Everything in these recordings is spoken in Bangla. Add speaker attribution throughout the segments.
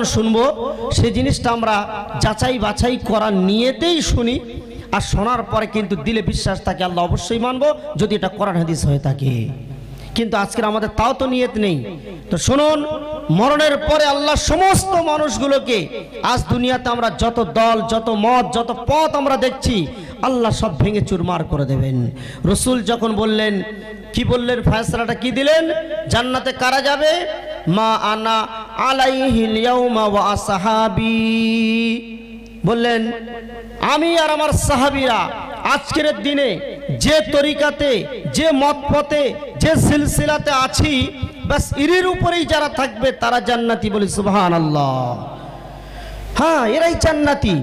Speaker 1: যখন শুনবো সে জিনিসটা আমরা যাচাই বাছাই করা নিয়েতেই শুনি আর শোনার পরে কিন্তু দিলে বিশ্বাস থাকে আল্লাহ অবশ্যই মানবো যদি এটা করার হাদিস হয়ে থাকে কিন্তু আজকের আমাদের তাও তো নিয়ত নেই তো শুনুন মরণের পরে আল্লাহ সমস্ত মানুষগুলোকে আজ দুনিয়াতে আমরা যত দল যত মত যত পথ আমরা দেখছি আল্লাহ সব ভেঙে চুরমার করে দেবেন রসুল যখন বললেন কি বললেন ফয়সলাটা কি দিলেন জান্নাতে কারা যাবে মা আনা আলাইহিল ইয়াউমা ওয়া বললেন আমি আর আমার সাহাবিরা আজকের দিনে যে তরিকাতে যে মত পথে যে সিলসিলাতে আছি ব্যাস ইরির উপরেই যারা থাকবে তারা জান্নাতি বলি সুবাহান আল্লাহ হ্যাঁ এরাই জান্নাতি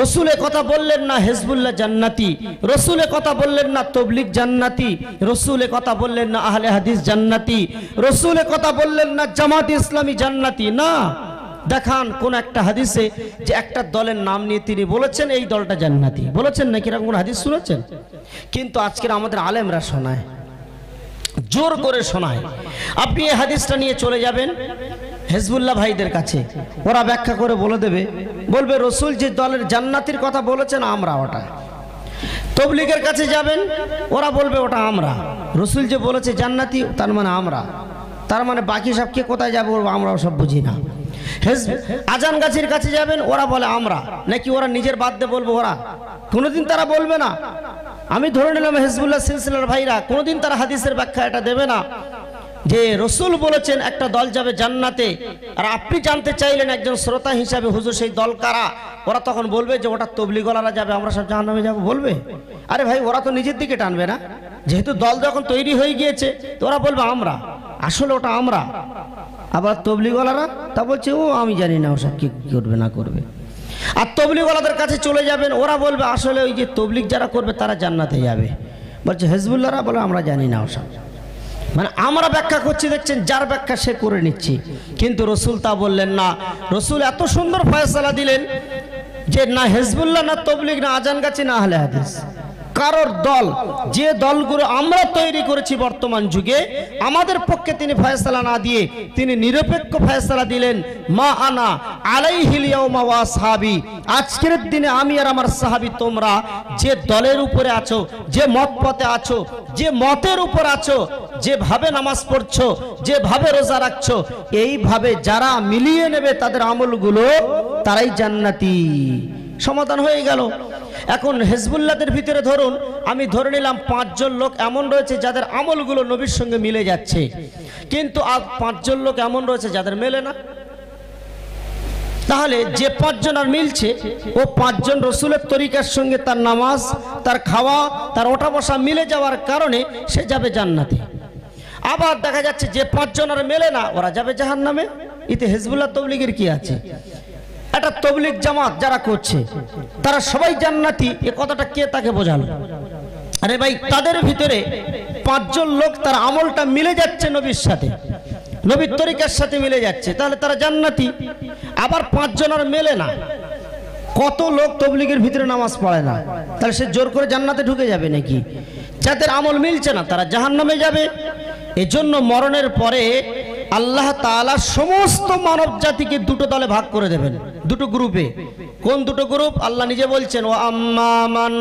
Speaker 1: রসুলে কথা বললেন না হেজবুল্লাহ জান্নাতি রসুলে কথা বললেন না তবলিক জান্নাতি রসুলে কথা বললেন না আহলে হাদিস জান্নাতি রসুলে কথা বললেন না জামাত ইসলামী জান্নাতি না দেখান কোন একটা হাদিসে যে একটা দলের নাম নিয়ে তিনি বলেছেন এই দলটা জান্নাতি বলেছেন নাকি এরকম কোন হাদিস শুনেছেন কিন্তু আজকের আমাদের আলেমরা শোনায় জোর করে শোনায় আপনি এই হাদিসটা নিয়ে চলে যাবেন হেজবুল্লাহ ভাইদের কাছে ওরা ব্যাখ্যা করে বলে দেবে বলবে রসুল যে দলের জান্নাতির কথা বলেছেন আমরা ওটা তবলিগের কাছে যাবেন ওরা বলবে ওটা আমরা রসুল যে বলেছে জান্নাতি তার মানে আমরা তার মানে বাকি সব কে কোথায় যাবো আমরাও সব বুঝি না আজান গাছের কাছে যাবেন ওরা বলে আমরা নাকি ওরা নিজের দিয়ে বলবো ওরা কোনোদিন তারা বলবে না আমি ধরে নিলাম হেজবুল্লাহ সিলসিলার ভাইরা কোনোদিন তারা হাদিসের ব্যাখ্যা এটা দেবে না যে রসুল বলেছেন একটা দল যাবে জান্নাতে আর আপনি জানতে চাইলেন একজন শ্রোতা হিসাবে হুজুর সেই দল কারা ওরা তখন বলবে যে ওটা তবলিগলারা যাবে আমরা সব জাহান্নামে যাবো বলবে আরে ভাই ওরা তো নিজের দিকে টানবে না যেহেতু দল যখন তৈরি হয়ে গিয়েছে তো ওরা বলবে আমরা আসলে ওটা আমরা আবার তবলিগলারা তা বলছে ও আমি জানি না ওসব কি করবে না করবে আর তবলিগলাদের কাছে চলে যাবেন ওরা বলবে আসলে ওই যে তবলিক যারা করবে তারা জান্নাতে যাবে বলছে হেজবুল্লারা বলে আমরা জানি না ওসব মানে আমরা ব্যাখ্যা করছি দেখছেন যার ব্যাখ্যা সে করে নিচ্ছি কিন্তু রসুল তা বললেন না রসুল এত সুন্দর ফয়সালা দিলেন যে না হেজবুল্লাহ না তবলিক না আজান গাছি না আহলে হাদিস কারোর দল যে দলগুলো আমরা তৈরি করেছি বর্তমান যুগে আমাদের পক্ষে তিনি ফয়সালা না দিয়ে তিনি নিরপেক্ষ ফয়সালা দিলেন মা আনা আলাই মা ওয়া সাহাবি আজকের দিনে আমি আর আমার সাহাবি তোমরা যে দলের উপরে আছো যে মত পথে আছো যে মতের উপর আছো যেভাবে নামাজ পড়ছো যেভাবে রোজা রাখছো এইভাবে যারা মিলিয়ে নেবে তাদের আমলগুলো তারাই জান্নাতি সমাধান হয়ে গেল এখন হেজবুল্লাদের ভিতরে ধরুন আমি ধরে নিলাম পাঁচজন লোক এমন রয়েছে যাদের আমলগুলো নবীর সঙ্গে মিলে যাচ্ছে কিন্তু আর পাঁচজন লোক এমন রয়েছে যাদের মেলে না তাহলে যে পাঁচজন আর মিলছে ও পাঁচজন রসুলের তরিকার সঙ্গে তার নামাজ তার খাওয়া তার ওঠা বসা মিলে যাওয়ার কারণে সে যাবে জান্নাতে আবার দেখা যাচ্ছে যে পাঁচজন আর মেলে না ওরা যাবে জাহান নামে ইতে হেজবুল্লাহ তবলিগের কি আছে একটা তবলিক জামাত যারা করছে তারা সবাই জান্নাতি এ কথাটা কে তাকে বোঝালো আরে ভাই তাদের ভিতরে পাঁচজন লোক তার আমলটা মিলে যাচ্ছে নবীর সাথে নবীর তরিকার সাথে মিলে যাচ্ছে তাহলে তারা জান্নাতি আবার পাঁচজন আর মেলে না কত লোক তবলিগের ভিতরে নামাজ পড়ে না তাহলে সে জোর করে জান্নাতে ঢুকে যাবে নাকি যাদের আমল মিলছে না তারা জাহান নামে যাবে এজন্য মরণের পরে আল্লাহ তালা সমস্ত মানব জাতিকে দুটো দলে ভাগ করে দেবেন দুটো গ্রুপে কোন দুটো গ্রুপ আল্লাহ নিজে বলছেন ও আম্মামান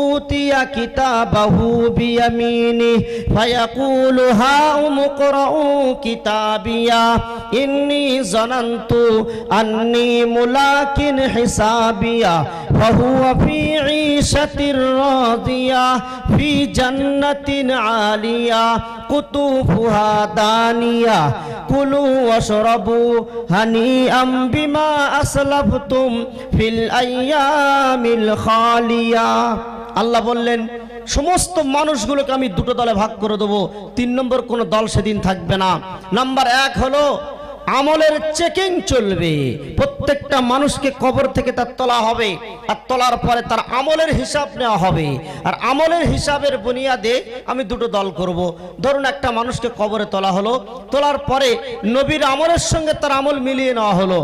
Speaker 1: উতিয়া কিতাবাহু বিয়ামিনি ফায়াকুলু হাউম করাউ কিতাবিয়া ইন্নি জানান্তু আন্নি মুলাকিন হিসাবিয়া ফাহুয়া ফি ঈশাতির রাদিয়া ফি জান্নাতিন আলিয়া কুতুফুহা দানিয়া কুলু ওয়াশরাবু হানি বিমা আসলাফতুম ফি ফিল আইয়ামিল খালিয়া আল্লাহ বললেন সমস্ত মানুষগুলোকে আমি দুটো দলে ভাগ করে দেবো তিন নম্বর কোনো দল সেদিন থাকবে না নাম্বার এক হলো আমলের চেকিং চলবে প্রত্যেকটা মানুষকে কবর থেকে তার তোলা হবে আর তোলার পরে তার আমলের হিসাব নেওয়া হবে আর আমলের হিসাবের বুনিয়াদে আমি দুটো দল করব। ধরুন একটা মানুষকে কবরে তোলা হলো তোলার পরে নবীর আমলের সঙ্গে তার আমল মিলিয়ে নেওয়া হলো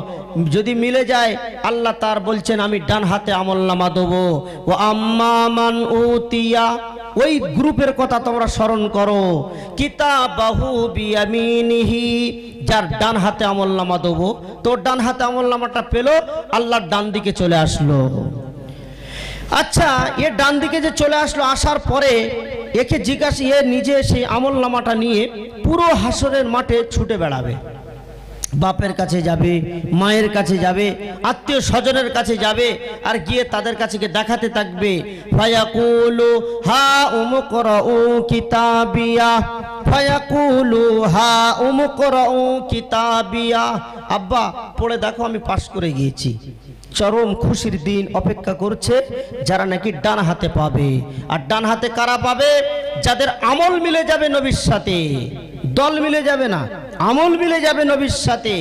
Speaker 1: যদি মিলে যায় আল্লাহ তার বলছেন আমি ডান হাতে আমল নামা দেবো ও আম্মান তিয়া ওই গ্রুপের কথা তোমরা স্মরণ করো কিতা বাহু বিয়ামিনিহি যার ডান হাতে হাতে আমল নামা দেবো তোর ডান হাতে আমল নামাটা পেলো আল্লাহর ডান দিকে চলে আসলো আচ্ছা এ ডান দিকে যে চলে আসলো আসার পরে একে জিজ্ঞাসা এ নিজে সেই আমল নামাটা নিয়ে পুরো হাসরের মাঠে ছুটে বেড়াবে বাপের কাছে যাবে মায়ের কাছে যাবে আত্মীয় স্বজনের কাছে যাবে আর গিয়ে তাদের কাছে গিয়ে দেখাতে থাকবে ফায়াকুলু হা উমুকর ও কিতাবিয়া ফায়াকুলু হা উমুকর ও কিতাবিয়া আব্বা পড়ে দেখো আমি পাশ করে গিয়েছি চরম খুশির দিন অপেক্ষা করছে যারা নাকি ডান হাতে পাবে আর ডান হাতে কারা পাবে যাদের আমল মিলে যাবে নবীর সাথে দল মিলে যাবে না আমল মিলে যাবে নবীর সাথে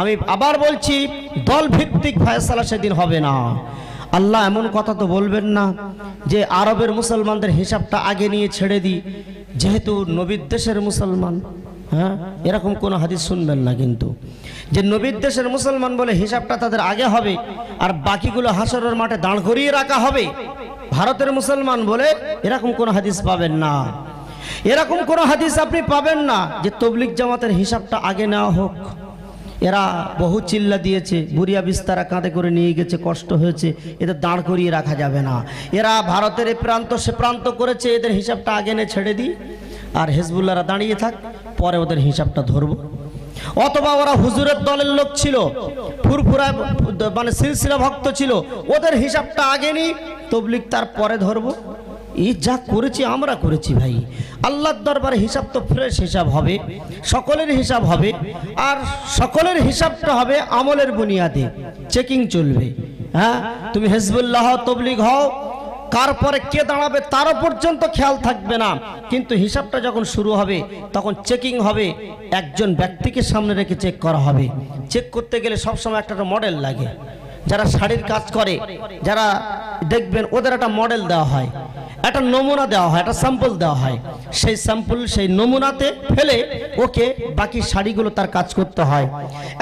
Speaker 1: আমি আবার বলছি দল ভিত্তিক ফয়সালা সেদিন হবে না আল্লাহ এমন কথা তো বলবেন না যে আরবের মুসলমানদের হিসাবটা আগে নিয়ে ছেড়ে দিই যেহেতু নবীর দেশের মুসলমান হ্যাঁ এরকম কোনো হাদিস শুনবেন না কিন্তু যে নবীর দেশের মুসলমান বলে হিসাবটা তাদের আগে হবে আর বাকিগুলো হাসরের মাঠে দাঁড় করিয়ে রাখা হবে ভারতের মুসলমান বলে এরকম কোনো হাদিস পাবেন না এরকম কোনো হাদিস আপনি পাবেন না যে তবলিক জামাতের হিসাবটা আগে নেওয়া হোক এরা বহু চিল্লা দিয়েছে বুড়িয়া বিস্তারা কাঁধে করে নিয়ে গেছে কষ্ট হয়েছে এদের দাঁড় করিয়ে রাখা যাবে না এরা ভারতের এ প্রান্ত সে প্রান্ত করেছে এদের হিসাবটা আগে নে ছেড়ে দিই আর হেজবুল্লারা দাঁড়িয়ে থাক পরে ওদের হিসাবটা ধরব অথবা ওরা হুজুরের দলের লোক ছিল ফুরফুরা মানে সিলসিলা ভক্ত ছিল ওদের হিসাবটা আগে নি তবলিক তার পরে ধরব এই যা করেছি আমরা করেছি ভাই আল্লাহর দরবারে হিসাব তো ফ্রেশ হিসাব হবে সকলের হিসাব হবে আর সকলের হিসাবটা হবে আমলের বুনিয়াদে চেকিং চলবে হ্যাঁ তুমি হেজবুল্লাহ তবলিগ হও কার পরে কে দাঁড়াবে তারও পর্যন্ত খেয়াল থাকবে না কিন্তু হিসাবটা যখন শুরু হবে তখন চেকিং হবে একজন ব্যক্তিকে সামনে রেখে চেক করা হবে চেক করতে গেলে সবসময় একটা মডেল লাগে যারা শাড়ির কাজ করে যারা দেখবেন ওদের একটা মডেল দেওয়া হয় একটা নমুনা দেওয়া হয় একটা স্যাম্পল দেওয়া হয় সেই স্যাম্পল সেই নমুনাতে ফেলে ওকে বাকি শাড়িগুলো তার কাজ করতে হয়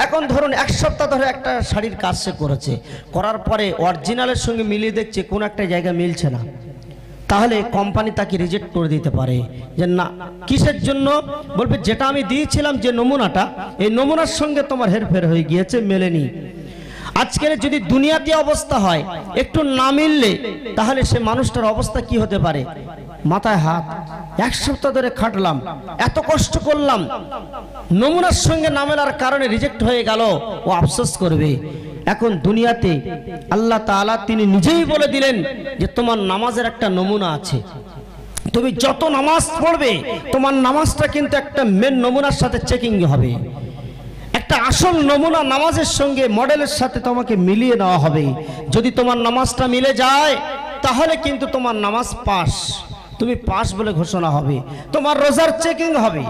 Speaker 1: এখন ধরুন এক সপ্তাহ ধরে একটা শাড়ির কাজ সে করেছে করার পরে অরিজিনালের সঙ্গে মিলিয়ে দেখছে কোন একটা জায়গা মিলছে না তাহলে কোম্পানি তাকে রিজেক্ট করে দিতে পারে যে না কিসের জন্য বলবে যেটা আমি দিয়েছিলাম যে নমুনাটা এই নমুনার সঙ্গে তোমার হেরফের হয়ে গিয়েছে মেলেনি আজকের যদি দুনিয়াতে অবস্থা হয় একটু না মিললে তাহলে সে মানুষটার অবস্থা কি হতে পারে মাথায় হাত এক সপ্তাহ ধরে খাটলাম এত কষ্ট করলাম নমুনার সঙ্গে নামেলার কারণে রিজেক্ট হয়ে গেল ও আফসোস করবে এখন দুনিয়াতে আল্লাহ তালা তিনি নিজেই বলে দিলেন যে তোমার নামাজের একটা নমুনা আছে তুমি যত নামাজ পড়বে তোমার নামাজটা কিন্তু একটা মেন নমুনার সাথে চেকিং হবে একটা আসল নমুনা নামাজের সঙ্গে মডেলের সাথে তোমাকে মিলিয়ে নেওয়া হবে যদি তোমার নামাজটা মিলে যায় তাহলে কিন্তু তোমার নামাজ পাস তুমি পাস বলে ঘোষণা হবে তোমার রোজার চেকিং হবে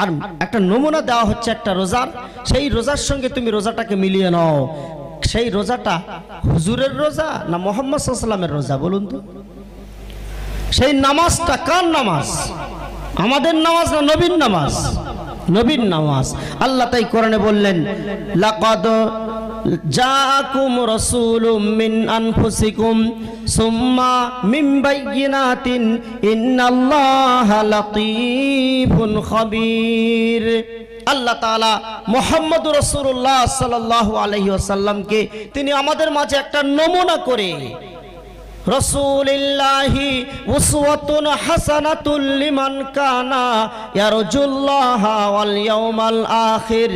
Speaker 1: আর একটা নমুনা দেওয়া হচ্ছে একটা রোজার সেই রোজার সঙ্গে তুমি রোজাটাকে মিলিয়ে নাও সেই রোজাটা হুজুরের রোজা না মোহাম্মদ সাল্লামের রোজা বলুন তো সেই নামাজটা কার নামাজ আমাদের নামাজ না নবীন নামাজ নবীর নামাজ আল্লাহ তাই কোরআনে বললেন লাকাদ জাআকুম রাসূলুম মিন আনফুসিকুম সুম্মা মিন বাইয়িনাতিন ইন্নাল্লাহা লাতীফুন খাবীর আল্লাহ তাআলা মুহাম্মদ রাসূলুল্লাহ সাল্লাল্লাহু আলাইহি ওয়াসাল্লামকে তিনি আমাদের মাঝে একটা নমুনা করে রসুলিল্লাহি উসওয়াতুন হাসানাতুল লিমান কানা ইয়ারজুল্লাহ ওয়াল ইয়াউমাল আখির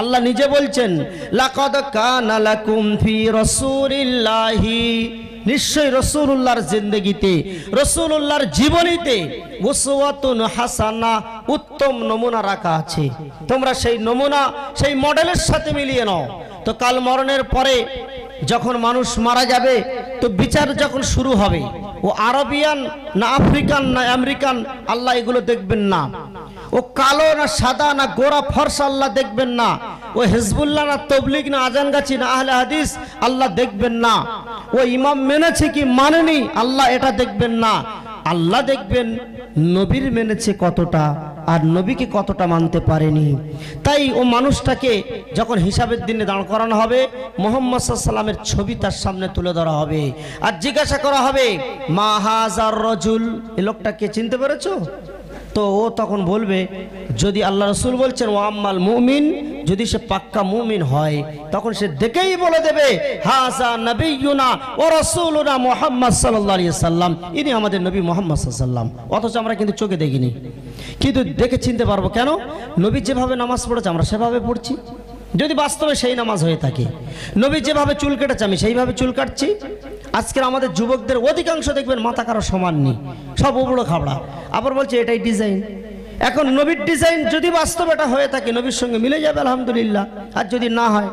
Speaker 1: আল্লাহ নিজে বলছেন লাকাদ কানা লাকুম ফি রাসূলিল্লাহি নিশ্চয়ই রসুলুল্লাহর জিন্দগিতে রসুলুল্লাহর জীবনীতে উসওয়াতুন হাসানা উত্তম নমুনা রাখা আছে তোমরা সেই নমুনা সেই মডেলের সাথে মিলিয়ে নাও তো কাল মরণের পরে যখন মানুষ মারা যাবে তো বিচার যখন শুরু হবে ও আরবিয়ান না আফ্রিকান না আমেরিকান আল্লাহ এগুলো দেখবেন না ও কালো না সাদা না গোরা ফর্স আল্লাহ দেখবেন না ও হিজবুল্লাহ না তবলিক না গাছি না আহলে হাদিস আল্লাহ দেখবেন না ও ইমাম মেনেছে কি মানেনি আল্লাহ এটা দেখবেন না আল্লাহ দেখবেন নবীর মেনেছে কতটা আর নবীকে কতটা মানতে পারেনি তাই ও মানুষটাকে যখন হিসাবের দিনে দাঁড় করানো হবে মোহাম্মদ সাল্লামের ছবি তার সামনে তুলে ধরা হবে আর জিজ্ঞাসা করা হবে মা হাজার রজুল এ লোকটাকে চিনতে পেরেছো তো ও তখন বলবে যদি আল্লাহ রসুল বলছেন ও আম্মাল মুমিন যদি সে পাক্কা মুমিন হয় তখন সে দেখেই বলে দেবে হাসা নবীনা ও রসুলা মোহাম্মদ সাল্লাম ইনি আমাদের নবী মোহাম্মদ সাল্লাম অথচ আমরা কিন্তু চোখে দেখিনি কিন্তু দেখে চিনতে পারবো কেন নবী যেভাবে নামাজ পড়েছে আমরা সেভাবে পড়ছি যদি বাস্তবে সেই নামাজ হয়ে থাকে নবী যেভাবে চুল কেটেছে আমি সেইভাবে চুল কাটছি আজকের আমাদের যুবকদের অধিকাংশ দেখবেন মাথা কারো সমান নেই সব উবড়ো খাবড়া আবার বলছে এটাই ডিজাইন এখন নবীর ডিজাইন যদি বাস্তব এটা হয়ে থাকে নবীর সঙ্গে মিলে যাবে আলহামদুলিল্লাহ আর যদি না হয়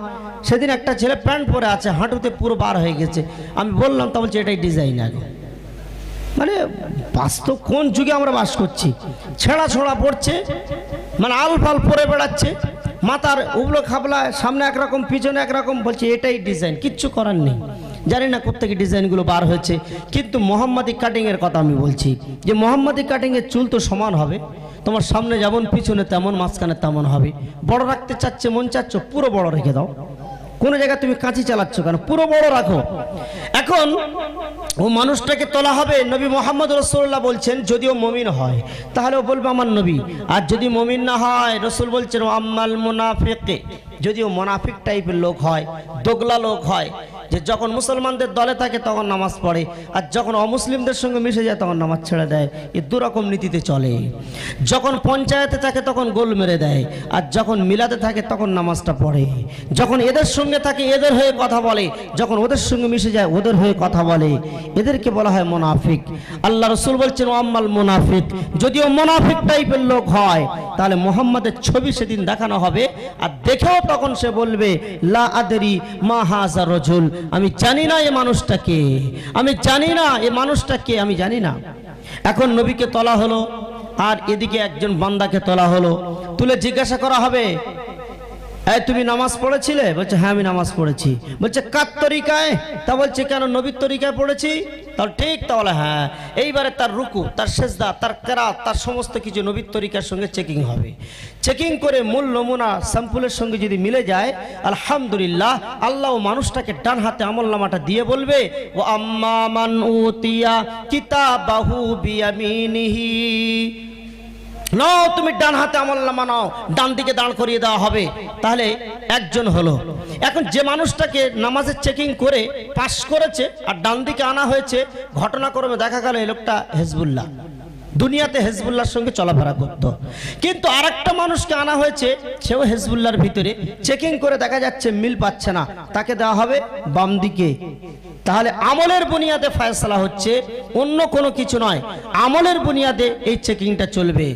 Speaker 1: সেদিন একটা ছেলে প্যান্ট পরে আছে হাঁটুতে পুরো বার হয়ে গেছে আমি বললাম তা বলছে এটাই ডিজাইন এখন মানে বাস্তব কোন যুগে আমরা বাস করছি ছেঁড়া ছোড়া পড়ছে মানে আলফাল পরে বেড়াচ্ছে মাথার উবলো খাবলায় সামনে একরকম পিছনে একরকম বলছে এটাই ডিজাইন কিচ্ছু করার নেই জানি না কোথেকে ডিজাইনগুলো বার হয়েছে কিন্তু মোহাম্মদি কাটিংয়ের কথা আমি বলছি যে মোহাম্মদি কাটিংয়ের চুল তো সমান হবে তোমার সামনে যেমন পিছনে তেমন মাঝখানে তেমন হবে বড় রাখতে চাচ্ছে মন চাচ্ছ পুরো বড় রেখে দাও কোনো জায়গায় তুমি কাঁচি চালাচ্ছ কেন পুরো বড় রাখো এখন ও মানুষটাকে তোলা হবে নবী মোহাম্মদ রসুল্লাহ বলছেন যদিও মমিন হয় তাহলে ও বলবে আমার নবী আর যদি মমিন না হয় রসুল বলছেন আম্মাল মোনাফেকে যদিও মোনাফিক টাইপের লোক হয় দোগলা লোক হয় যে যখন মুসলমানদের দলে থাকে তখন নামাজ পড়ে আর যখন অমুসলিমদের সঙ্গে মিশে যায় তখন নামাজ ছেড়ে দেয় এ দুরকম নীতিতে চলে যখন পঞ্চায়েতে থাকে তখন গোল মেরে দেয় আর যখন মিলাতে থাকে তখন নামাজটা পড়ে যখন এদের সঙ্গে থাকে এদের হয়ে কথা বলে যখন ওদের সঙ্গে মিশে যায় ওদের হয়ে কথা বলে এদেরকে বলা হয় মোনাফিক আল্লাহ রসুল বলছেন আম্মাল মোনাফিক যদিও মোনাফিক টাইপের লোক হয় তাহলে মোহাম্মদের ছবি সেদিন দেখানো হবে আর দেখেও তখন সে বলবে লা আদেরি মা হাজা রজুল আমি জানি না এ মানুষটাকে আমি জানি না এ মানুষটাকে আমি জানি না এখন নবীকে তলা হলো আর এদিকে একজন বান্দাকে তলা হলো তুলে জিজ্ঞাসা করা হবে এই তুমি নামাজ পড়েছিলে বলছে হ্যাঁ আমি নামাজ পড়েছি বলছে কার তরিকায় তা বলছে কেন নবীর তরিকায় পড়েছি তাহলে ঠিক তাহলে হ্যাঁ এইবারে তার রুকু তার সেজদা তার কেরা তার সমস্ত কিছু নবীর তরিকার সঙ্গে চেকিং হবে চেকিং করে মূল নমুনা স্যাম্পুলের সঙ্গে যদি মিলে যায় আলহামদুলিল্লাহ আল্লাহ ও মানুষটাকে ডান হাতে আমল নামাটা দিয়ে বলবে ও আম্মা মান উতিয়া কিতাবাহু বিয়ামিনিহি নাও তুমি ডান হাতে আমল নামা নাও ডান দিকে দাঁড় করিয়ে দেওয়া হবে তাহলে একজন হলো এখন যে মানুষটাকে নামাজের চেকিং করে পাশ করেছে আর ডান দিকে আনা হয়েছে ঘটনাক্রমে দেখা গেল এই লোকটা হেজবুল্লাহ দুনিয়াতে হেজবুল্লার সঙ্গে চলাফেরা করত। কিন্তু আর মানুষকে আনা হয়েছে সেও হেজবুল্লার ভিতরে চেকিং করে দেখা যাচ্ছে মিল পাচ্ছে না তাকে দেওয়া হবে বাম দিকে তাহলে আমলের বুনিয়াদে ফয়সলা হচ্ছে অন্য কোনো কিছু নয় আমলের বুনিয়াদে এই চেকিংটা চলবে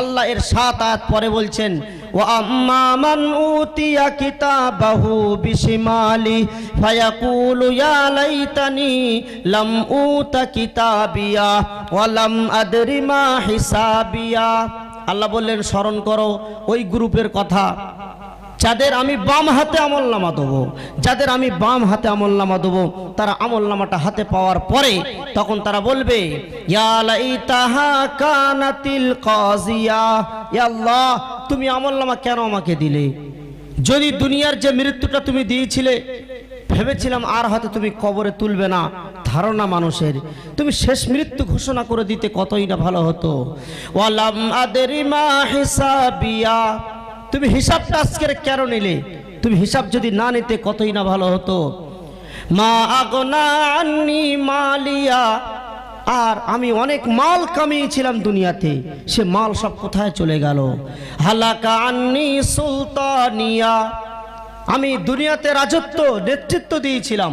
Speaker 1: আল্লাহ এর সাত আয়াত পরে বলছেন ওয়ামান উতিয়া কিতা বাহু বিশিমালি ফয়াকুলু লাইতানি লম উত কিতাবিয়া ওয়ালাম আদরিমা হিসাবিয়া আল্লাহ বললেন স্মরণ করো ওই গ্রুপের কথা যাদের আমি বাম হাতে আমল নামা দেবো যাদের আমি বাম হাতে আমল নামা দেবো তারা আমল নামাটা হাতে পাওয়ার পরে তখন তারা বলবে তুমি আমল নামা কেন আমাকে দিলে যদি দুনিয়ার যে মৃত্যুটা তুমি দিয়েছিলে ভেবেছিলাম আর হাতে তুমি কবরে তুলবে না ধারণা মানুষের তুমি শেষ মৃত্যু ঘোষণা করে দিতে কতই না ভালো হতো ওয়ালাম আদেরিমা হিসাবিয়া তুমি হিসাবটা আজকের কেন নিলে তুমি হিসাব যদি না নিতে কতই না ভালো হতো মা আগনানি মালিয়া আর আমি অনেক মাল কামিয়েছিলাম দুনিয়াতে সে মাল সব কোথায় চলে গেল হালাকা আন্নি সুলতানিয়া আমি দুনিয়াতে রাজত্ব নেতৃত্ব দিয়েছিলাম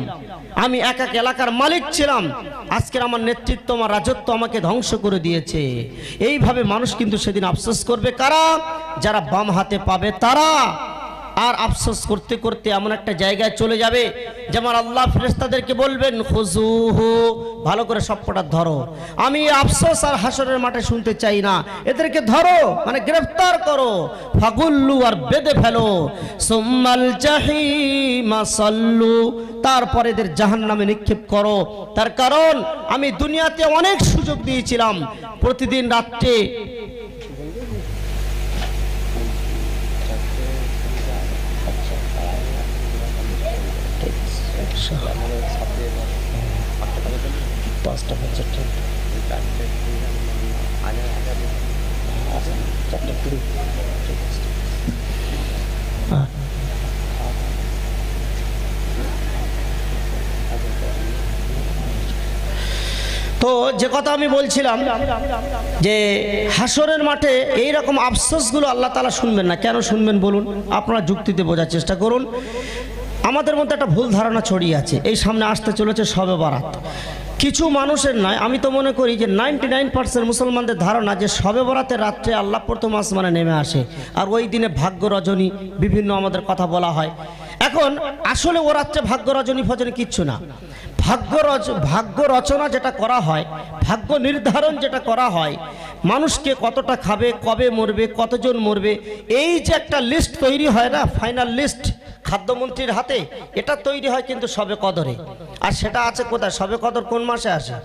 Speaker 1: আমি এক এক এলাকার মালিক ছিলাম আজকের আমার নেতৃত্ব আমার রাজত্ব আমাকে ধ্বংস করে দিয়েছে এইভাবে মানুষ কিন্তু সেদিন আফসোস করবে কারা যারা বাম হাতে পাবে তারা আর আফসোস করতে করতে এমন একটা জায়গায় চলে যাবে যেমন আল্লাহ ফেরেস্তাদেরকে বলবেন খুজুহু ভালো করে সবকটা ধরো আমি আফসোস আর হাসরের মাঠে শুনতে চাই না এদেরকে ধরো মানে গ্রেফতার করো ফাগুল্লু আর বেঁধে ফেলো সোম্মাল জাহিমা সল্লু তারপর এদের জাহান নামে নিক্ষেপ করো তার কারণ আমি দুনিয়াতে অনেক সুযোগ দিয়েছিলাম প্রতিদিন রাত্রে তো যে কথা আমি বলছিলাম যে হাসরের মাঠে এই রকম আফসোসগুলো আল্লাহ তালা শুনবেন না কেন শুনবেন বলুন আপনারা যুক্তিতে বোঝার চেষ্টা করুন আমাদের মধ্যে একটা ভুল ধারণা ছড়িয়ে আছে এই সামনে আসতে চলেছে সবে বরাত কিছু মানুষের নয় আমি তো মনে করি যে নাইনটি নাইন পার্সেন্ট মুসলমানদের ধারণা যে সবে বরাতে রাত্রে আল্লাহ প্রথম আসমানে নেমে আসে আর ওই দিনে ভাগ্য রজনী বিভিন্ন আমাদের কথা বলা হয় এখন আসলে ও রাত্রে ভাগ্য রজনী ফজনী কিচ্ছু না ভাগ্য রচ ভাগ্য রচনা যেটা করা হয় ভাগ্য নির্ধারণ যেটা করা হয় মানুষকে কতটা খাবে কবে মরবে কতজন মরবে এই যে একটা লিস্ট তৈরি হয় না ফাইনাল লিস্ট খাদ্যমন্ত্রীর হাতে এটা তৈরি হয় কিন্তু সবে কদরে আর সেটা আছে কোথায় সবে কদর কোন মাসে আসে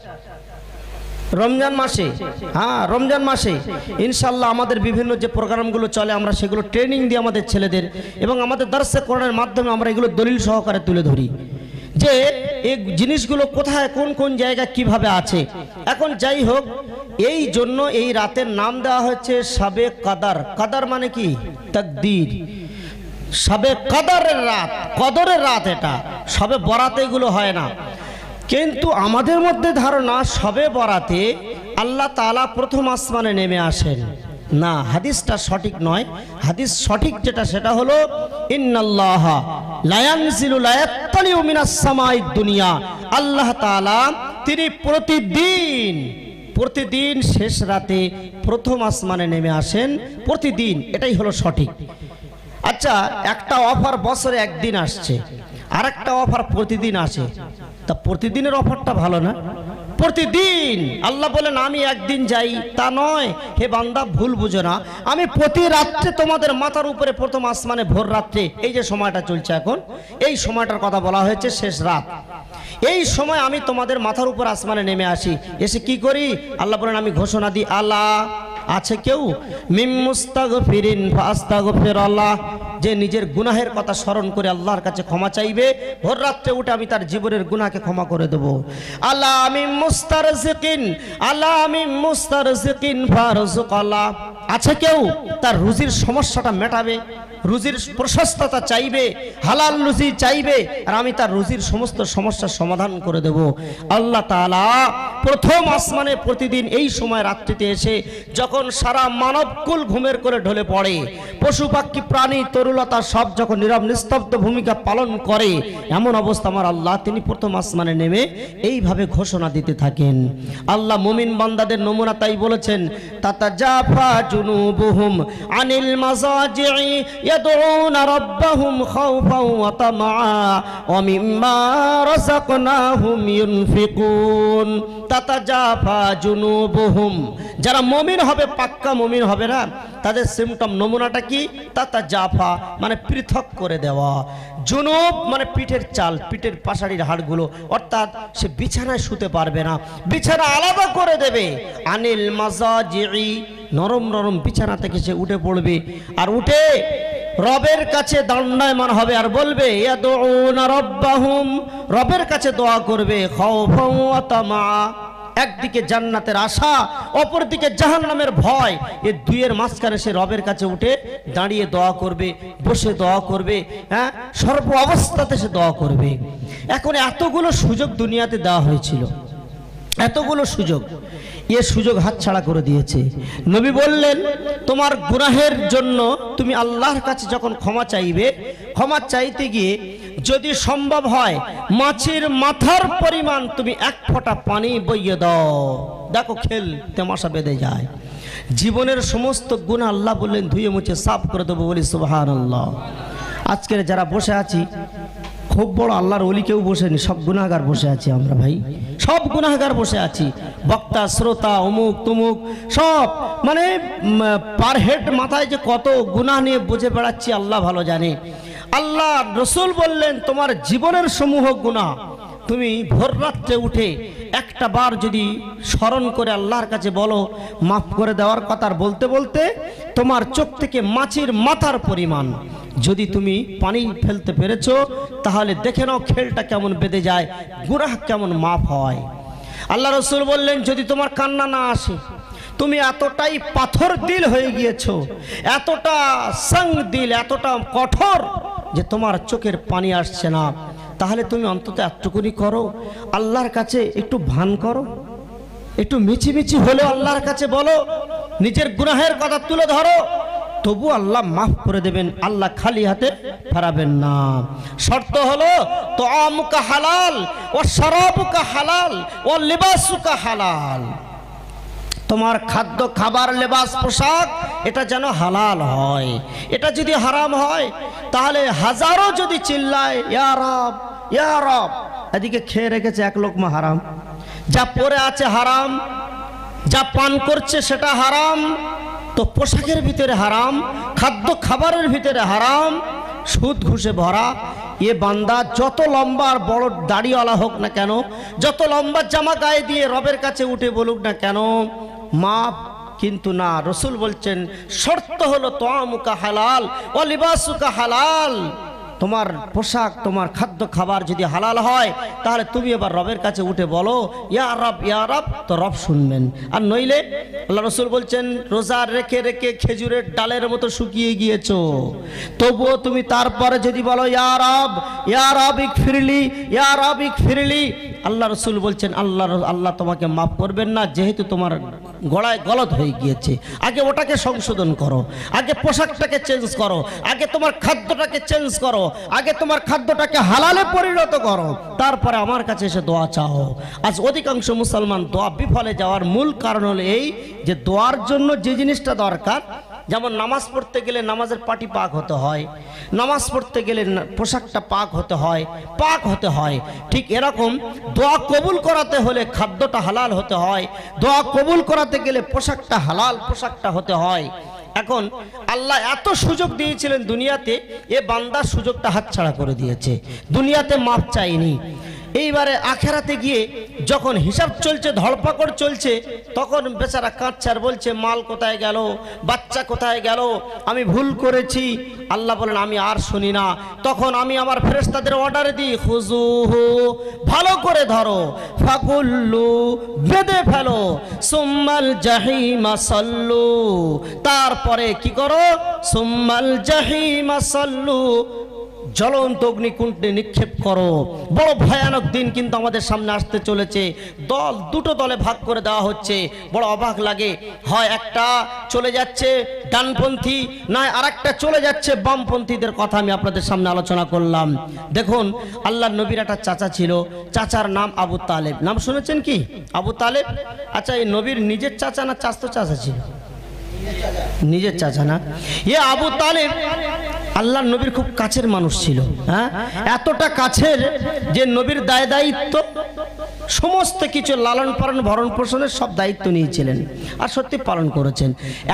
Speaker 1: রমজান মাসে হ্যাঁ রমজান মাসে ইনশাল্লাহ আমাদের বিভিন্ন যে প্রোগ্রামগুলো চলে আমরা সেগুলো ট্রেনিং দিই আমাদের ছেলেদের এবং আমাদের দর্শক করণের মাধ্যমে আমরা এগুলো দলিল সহকারে তুলে ধরি যে এই জিনিসগুলো কোথায় কোন কোন জায়গায় কিভাবে আছে এখন যাই হোক এই জন্য এই রাতের নাম দেওয়া হচ্ছে সাবেক কাদার কাদার মানে কি তাকদির সবে কদরের রাত কদরের রাত এটা সবে বরাতে এগুলো হয় না কিন্তু আমাদের মধ্যে ধারণা সবে বরাতে আল্লাহ তালা প্রথম আসমানে নেমে আসেন না হাদিসটা সঠিক নয় হাদিস সঠিক যেটা সেটা হলো দুনিয়া আল্লাহ তালা তিনি প্রতিদিন প্রতিদিন শেষ রাতে প্রথম আসমানে নেমে আসেন প্রতিদিন এটাই হলো সঠিক আচ্ছা একটা অফার বছরে একদিন আসছে আর একটা অফার প্রতিদিন আসে তা প্রতিদিনের অফারটা ভালো না প্রতিদিন আল্লাহ বলেন আমি একদিন যাই তা নয় হে বান্দা ভুল বুঝো না আমি প্রতি রাত্রে তোমাদের মাথার উপরে প্রথম আসমানে ভোর রাত্রে এই যে সময়টা চলছে এখন এই সময়টার কথা বলা হয়েছে শেষ রাত এই সময় আমি তোমাদের মাথার উপর আসমানে নেমে আসি এসে কি করি আল্লাহ বলেন আমি ঘোষণা দিই আল্লাহ আছে কেউ আল্লাহ যে নিজের গুনাহের কথা স্মরণ করে আল্লাহর কাছে ক্ষমা চাইবে ভোর রাত্রে উঠে আমি তার জীবনের গুনাকে ক্ষমা করে দেবো আল্লাহ আমি মুস্তার আল্লাহ আমি মুস্তার আল্লাহ আছে কেউ তার রুজির সমস্যাটা মেটাবে রুজির প্রশস্ততা চাইবে হালাল রুজি চাইবে আর আমি তার রুজির সমস্ত সমস্যার সমাধান করে দেব আল্লাহ তালা প্রথম আসমানে প্রতিদিন এই সময় রাত্রিতে এসে যখন সারা মানবকুল ঘুমের করে ঢলে পড়ে পশু পাখি প্রাণী তরুলতা সব যখন নীরব নিস্তব্ধ ভূমিকা পালন করে এমন অবস্থা আমার আল্লাহ তিনি প্রথম আসমানে নেমে এইভাবে ঘোষণা দিতে থাকেন আল্লাহ মুমিন বান্দাদের নমুনা তাই বলেছেন তাতা জাফা জুনুবুহুম আনিল মাজাজি يدعون ربهم خوفا وطمعا ومما رزقناهم ينفقون تتجافى جنوبهم যারা مؤمن হবে পাক্কা মমিন হবে না তাদের সিমটম নমুনাটা কি তাতা জাফা মানে পৃথক করে দেওয়া জুনুব মানে পিঠের চাল পিঠের পাশাড়ির হাড়গুলো অর্থাৎ সে বিছানায় শুতে পারবে না বিছানা আলাদা করে দেবে আনিল মাজাজি নরম নরম বিছানা থেকে সে উঠে পড়বে আর উঠে রবের কাছে দণ্ডায়মান হবে আর বলবে রবের কাছে দোয়া করবে একদিকে জান্নাতের আশা অপরদিকে জাহান নামের ভয় এ দুইয়ের মাঝখানে সে রবের কাছে উঠে দাঁড়িয়ে দোয়া করবে বসে দোয়া করবে হ্যাঁ সর্ব অবস্থাতে সে দোয়া করবে এখন এতগুলো সুযোগ দুনিয়াতে দেওয়া হয়েছিল এতগুলো সুযোগ এ সুযোগ হাতছাড়া করে দিয়েছে নবী বললেন তোমার গুনাহের জন্য তুমি আল্লাহর কাছে যখন ক্ষমা চাইবে ক্ষমা চাইতে গিয়ে যদি সম্ভব হয় মাছের মাথার পরিমাণ তুমি এক ফোঁটা পানি বইয়ে দাও দেখো খেল তেমাশা বেঁধে যায় জীবনের সমস্ত গুণ আল্লাহ বললেন ধুয়ে মুছে সাফ করে দেবো বলি সুবাহ আজকের যারা বসে আছি খুব বড় আল্লাহর অলি কেউ বসেনি সব গুনাগার বসে আছি আমরা ভাই সব গুনাগার বসে আছি বক্তা শ্রোতা অমুক তমুক সব মানে পার হেড মাথায় যে কত গুনাহ নিয়ে বুঝে বেড়াচ্ছি আল্লাহ ভালো জানে আল্লাহ রসুল বললেন তোমার জীবনের সমূহ গুনাহ তুমি ভোর রাত্রে উঠে একটা বার যদি স্মরণ করে আল্লাহর কাছে বলো মাফ করে দেওয়ার কথা বলতে বলতে তোমার চোখ থেকে মাছের মাথার পরিমাণ যদি তুমি পানি ফেলতে পেরেছ তাহলে দেখে নাও খেলটা কেমন বেঁধে যায় গুরাহ কেমন মাফ হয় আল্লাহ রসুল বললেন যদি তোমার কান্না না আসে তুমি এতটাই পাথর দিল হয়ে গিয়েছ এতটা সং দিল এতটা কঠোর যে তোমার চোখের পানি আসছে না তাহলে তুমি অন্তত এতটুকুনি করো আল্লাহর কাছে একটু ভান করো একটু মিছি মিছি হলেও আল্লাহর কাছে বলো নিজের গুনাহের কথা তুলে ধরো তবু আল্লাহ মাফ করে দেবেন আল্লাহ খালি হাতে ফেরাবেন না শর্ত হলো তো আমুকা হালাল ও সরাবুকা হালাল ও লেবাসুকা হালাল তোমার খাদ্য খাবার লেবাস পোশাক এটা যেন হালাল হয় এটা যদি হারাম হয় তাহলে হাজারো যদি চিল্লায় ইয়া রব এদিকে খেয়ে রেখেছে এক লোকমা হারাম যা পরে আছে হারাম যা পান করছে সেটা হারাম তো পোশাকের ভিতরে হারাম খাদ্য খাবারের ভিতরে হারাম সুদ ঘুষে ভরা এ বান্দা যত লম্বা আর বড় দাড়িওয়ালা হোক না কেন যত লম্বা জামা গায়ে দিয়ে রবের কাছে উঠে বলুক না কেন মাপ কিন্তু না রসুল বলছেন শর্ত হলো তোয়ামুকা হালাল অলিবাসুকা হালাল তোমার পোশাক তোমার খাদ্য খাবার যদি হালাল হয় তাহলে তুমি এবার রবের কাছে উঠে বলো ইয়া রব ইয়া রব তো রব শুনবেন আর নইলে আল্লাহ রসুল বলছেন রোজা রেখে রেখে খেজুরের ডালের মতো শুকিয়ে গিয়েছ তবুও তুমি তারপরে যদি বলো ইয়া রব ইয়া রব ইক ফিরলি ইয়া রব ইক ফিরলি আল্লাহ রসুল বলছেন আল্লাহ আল্লাহ তোমাকে মাফ করবেন না যেহেতু তোমার গলায় গলত হয়ে গিয়েছে আগে ওটাকে সংশোধন করো আগে পোশাকটাকে চেঞ্জ করো আগে তোমার খাদ্যটাকে চেঞ্জ করো আগে তোমার খাদ্যটাকে হালালে পরিণত করো তারপরে আমার কাছে এসে দোয়া চাও আজ অধিকাংশ মুসলমান দোয়া বিফলে যাওয়ার মূল কারণ হলো এই যে দোয়ার জন্য যে জিনিসটা দরকার যেমন নামাজ পড়তে গেলে নামাজের পাটি পাক হতে হয় নামাজ পড়তে গেলে পোশাকটা পাক হতে হয় পাক হতে হয় ঠিক এরকম দোয়া কবুল করাতে হলে খাদ্যটা হালাল হতে হয় দোয়া কবুল করাতে গেলে পোশাকটা হালাল পোশাকটা হতে হয় এখন আল্লাহ এত সুযোগ দিয়েছিলেন দুনিয়াতে এ বান্দার সুযোগটা হাতছাড়া করে দিয়েছে দুনিয়াতে মাপ চাইনি এইবারে আখেরাতে গিয়ে যখন হিসাব চলছে ধড়পাকড় চলছে তখন বেচারা কাঁচার বলছে মাল কোথায় গেল বাচ্চা কোথায় গেল আমি ভুল করেছি আল্লাহ বলেন আমি আর শুনি না তখন আমি আমার ফেরেস্তাদের অর্ডার দিই হুজু ভালো করে ধরো ফাকুল্লু বেঁধে ফেলো সুম্মাল জাহিমা সল্লু তারপরে কি করো সুম্মাল জাহিমা সল্লু জ্বলন্ত অগ্নিকুণ্ডে নিক্ষেপ করো বড় ভয়ানক দিন কিন্তু আমাদের সামনে আসতে চলেছে দল দুটো দলে ভাগ করে দেওয়া হচ্ছে বড় অবাক লাগে হয় একটা চলে যাচ্ছে ডানপন্থী নয় আর চলে যাচ্ছে বামপন্থীদের কথা আমি আপনাদের সামনে আলোচনা করলাম দেখুন আল্লাহ নবীর একটা চাচা ছিল চাচার নাম আবু তালেব নাম শুনেছেন কি আবু তালেব আচ্ছা এই নবীর নিজের চাচা না চাস্ত চাচা ছিল নিজের চাচা না এ আবু তালেব আল্লাহ নবীর খুব কাছের মানুষ ছিল হ্যাঁ এতটা কাছের যে নবীর দায় দায়িত্ব সমস্ত কিছু লালন পালন ভরণ পোষণের সব দায়িত্ব নিয়েছিলেন আর সত্যি পালন করেছেন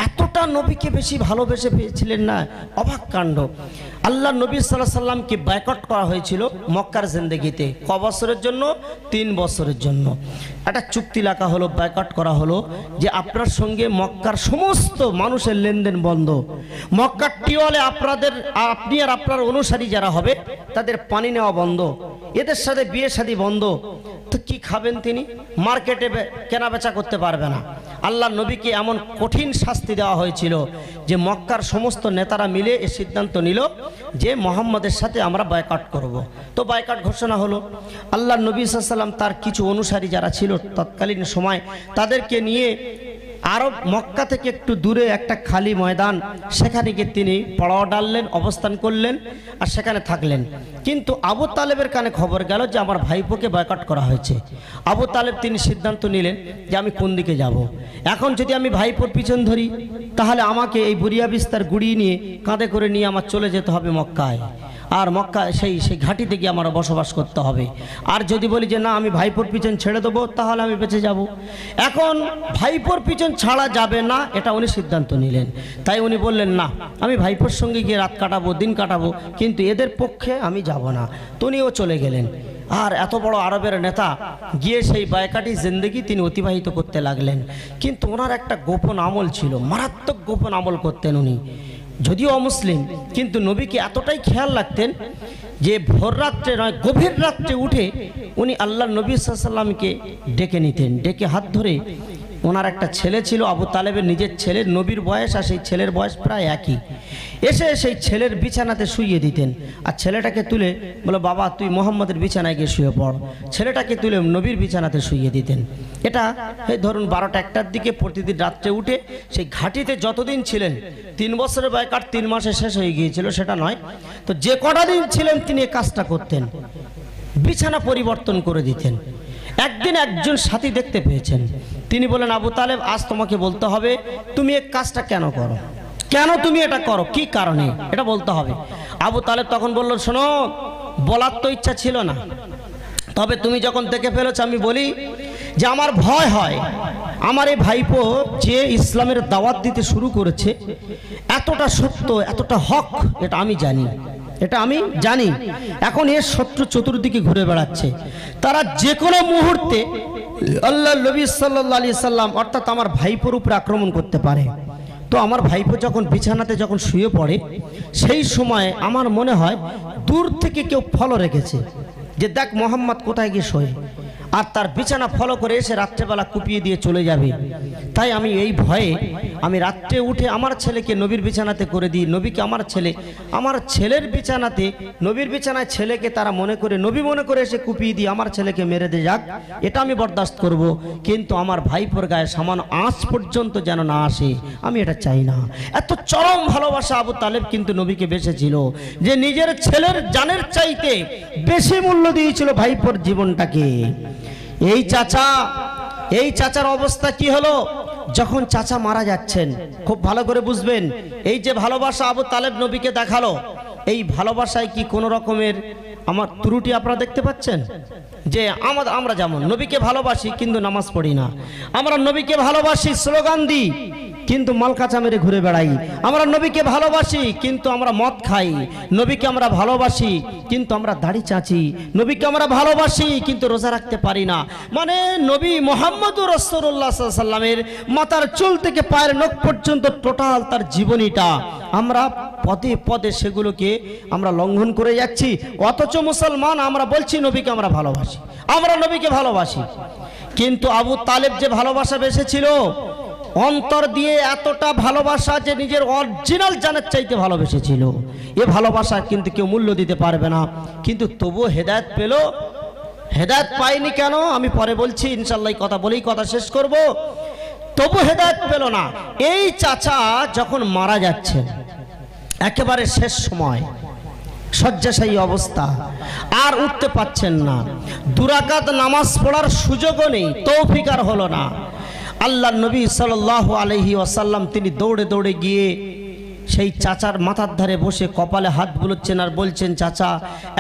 Speaker 1: এতটা নবীকে বেশি ভালোবেসে পেয়েছিলেন না অবাক কাণ্ড আল্লাহ নবী সাল্লাহ সাল্লামকে ব্যাকট করা হয়েছিল মক্কার জিন্দেগিতে ক বছরের জন্য তিন বছরের জন্য একটা চুক্তি লেখা হলো ব্যাকট করা হলো যে আপনার সঙ্গে মক্কার সমস্ত মানুষের লেনদেন বন্ধ মক্কার টিওয়ালে আপনাদের আপনি আর আপনার অনুসারী যারা হবে তাদের পানি নেওয়া বন্ধ এদের সাথে বিয়ে শাদী বন্ধ তো কি খাবেন তিনি মার্কেটে কেনা বেচা করতে পারবে না আল্লাহ নবীকে এমন কঠিন শাস্তি দেওয়া হয়েছিল যে মক্কার সমস্ত নেতারা মিলে এ সিদ্ধান্ত নিল যে মোহাম্মদের সাথে আমরা বয়কাট করব। তো বয়কাট ঘোষণা হলো আল্লাহ নবী সাল্লাম তার কিছু অনুসারী যারা ছিল তৎকালীন সময় তাদেরকে নিয়ে আরব মক্কা থেকে একটু দূরে একটা খালি ময়দান সেখানে গিয়ে তিনি পড়াও ডাললেন অবস্থান করলেন আর সেখানে থাকলেন কিন্তু আবু তালেবের কানে খবর গেল যে আমার ভাইপোকে বয়কট করা হয়েছে আবু তালেব তিনি সিদ্ধান্ত নিলেন যে আমি কোন দিকে যাব। এখন যদি আমি ভাইপোর পিছন ধরি তাহলে আমাকে এই বুড়িয়া বিস্তার গুড়িয়ে নিয়ে কাঁধে করে নিয়ে আমার চলে যেতে হবে মক্কায় আর মক্কা সেই সেই ঘাঁটিতে গিয়ে আমার বসবাস করতে হবে আর যদি বলি যে না আমি ভাইপোর পিছন ছেড়ে দেবো তাহলে আমি বেঁচে যাব। এখন ভাইপোর পিছন ছাড়া যাবে না এটা উনি সিদ্ধান্ত নিলেন তাই উনি বললেন না আমি ভাইপোর সঙ্গে গিয়ে রাত কাটাবো দিন কাটাবো কিন্তু এদের পক্ষে আমি যাব না উনিও চলে গেলেন আর এত বড় আরবের নেতা গিয়ে সেই বায়কাটি জিন্দগি তিনি অতিবাহিত করতে লাগলেন কিন্তু ওনার একটা গোপন আমল ছিল মারাত্মক গোপন আমল করতেন উনি যদিও অমুসলিম কিন্তু নবীকে এতটাই খেয়াল রাখতেন যে ভোর রাত্রে নয় গভীর রাত্রে উঠে উনি আল্লাহ নবী সাল্লামকে ডেকে নিতেন ডেকে হাত ধরে ওনার একটা ছেলে ছিল আবু তালেবের নিজের ছেলের নবীর বয়স আর সেই ছেলের বয়স প্রায় একই এসে সেই ছেলের বিছানাতে শুইয়ে দিতেন আর ছেলেটাকে তুলে বলো বাবা তুই মোহাম্মদের বিছানায় গিয়ে শুয়ে পড় ছেলেটাকে তুলে নবীর বিছানাতে শুইয়ে দিতেন এটা এই ধরুন বারোটা একটার দিকে প্রতিদিন রাত্রে উঠে সেই ঘাটিতে যতদিন ছিলেন তিন বছরের বয়কার তিন মাসে শেষ হয়ে গিয়েছিল সেটা নয় তো যে কটা দিন ছিলেন তিনি এই কাজটা করতেন বিছানা পরিবর্তন করে দিতেন একদিন একজন সাথী দেখতে পেয়েছেন তিনি বলেন আবু তালেব আজ তোমাকে বলতে হবে তুমি এই কাজটা কেন করো কেন তুমি এটা করো কি কারণে এটা বলতে হবে আবু তালেব তখন বলল শোনো বলার তো ইচ্ছা ছিল না তবে তুমি যখন দেখে ফেলেছ আমি বলি যে আমার ভয় হয় আমার এই ভাইপো যে ইসলামের দাওয়াত দিতে শুরু করেছে এতটা সত্য এতটা হক এটা আমি জানি এটা আমি জানি এখন এর শত্রু চতুর্দিকে ঘুরে বেড়াচ্ছে তারা যে কোনো মুহূর্তে আল্লাহ নবী সাল্লা সাল্লাম অর্থাৎ আমার ভাইপোর উপরে আক্রমণ করতে পারে তো আমার ভাইপো যখন বিছানাতে যখন শুয়ে পড়ে সেই সময় আমার মনে হয় দূর থেকে কেউ ফলো রেখেছে যে দেখ মোহাম্মদ কোথায় গিয়ে শোয় আর তার বিছানা ফলো করে এসে রাত্রেবেলা কুপিয়ে দিয়ে চলে যাবে তাই আমি এই ভয়ে আমি রাত্রে উঠে আমার ছেলেকে নবীর বিছানাতে করে দিই নবীকে আমার ছেলে আমার ছেলের বিছানাতে নবীর বিছানায় ছেলেকে তারা মনে করে নবী মনে করে এসে কুপিয়ে দিয়ে আমার ছেলেকে মেরে দিয়ে যাক এটা আমি বরদাস্ত করব। কিন্তু আমার ভাইপোর গায়ে সামান আঁচ পর্যন্ত যেন না আসে আমি এটা চাই না এত চরম ভালোবাসা আবু তালেব কিন্তু নবীকে বেঁচেছিল যে নিজের ছেলের জানের চাইতে বেশি মূল্য দিয়েছিল ভাইপোর জীবনটাকে এই চাচা এই চাচার অবস্থা কি হলো যখন চাচা মারা যাচ্ছেন খুব ভালো করে বুঝবেন এই যে ভালোবাসা আবু তালেব নবীকে দেখালো এই ভালোবাসায় কি কোনো রকমের আমার ত্রুটি আপনারা দেখতে পাচ্ছেন যে আমার আমরা যেমন নবীকে ভালোবাসি কিন্তু নামাজ পড়ি না আমরা নবীকে ভালোবাসি স্লোগান দিই কিন্তু মালকাচা মেরে ঘুরে বেড়াই আমরা নবীকে ভালোবাসি কিন্তু আমরা মদ খাই নবীকে আমরা ভালোবাসি কিন্তু আমরা দাড়ি চাচি নবীকে আমরা ভালোবাসি কিন্তু রোজা রাখতে পারি না মানে নবী মোহাম্মদুর রসুল্লাহ সাল্লামের মাতার চুল থেকে পায়ের নখ পর্যন্ত টোটাল তার জীবনীটা আমরা পদে পদে সেগুলোকে আমরা লঙ্ঘন করে যাচ্ছি অথচ মুসলমান আমরা বলছি নবীকে আমরা ভালোবাসি আমরা নবীকে ভালোবাসি কিন্তু আবু তালেব যে ভালোবাসা বেসেছিল অন্তর দিয়ে এতটা ভালোবাসা যে নিজের অরিজিনাল জানের চাইতে ভালোবেসেছিল এ ভালোবাসা কিন্তু কেউ মূল্য দিতে পারবে না কিন্তু তবু হেদায়ত পেল হেদায়ত পাইনি কেন আমি পরে বলছি ইনশাল্লাহ কথা বলেই কথা শেষ করব। তবু হেদায়ত পেল না এই চাচা যখন মারা যাচ্ছে একেবারে শেষ সময় শয্যাশায়ী অবস্থা আর উঠতে পাচ্ছেন না দুরাকাত নামাজ পড়ার সুযোগও নেই তৌফিকার হলো না আল্লাহ নবী সাল আলহি ওয়াসাল্লাম তিনি দৌড়ে দৌড়ে গিয়ে সেই চাচার মাথার ধারে বসে কপালে হাত বুলোচ্ছেন আর বলছেন চাচা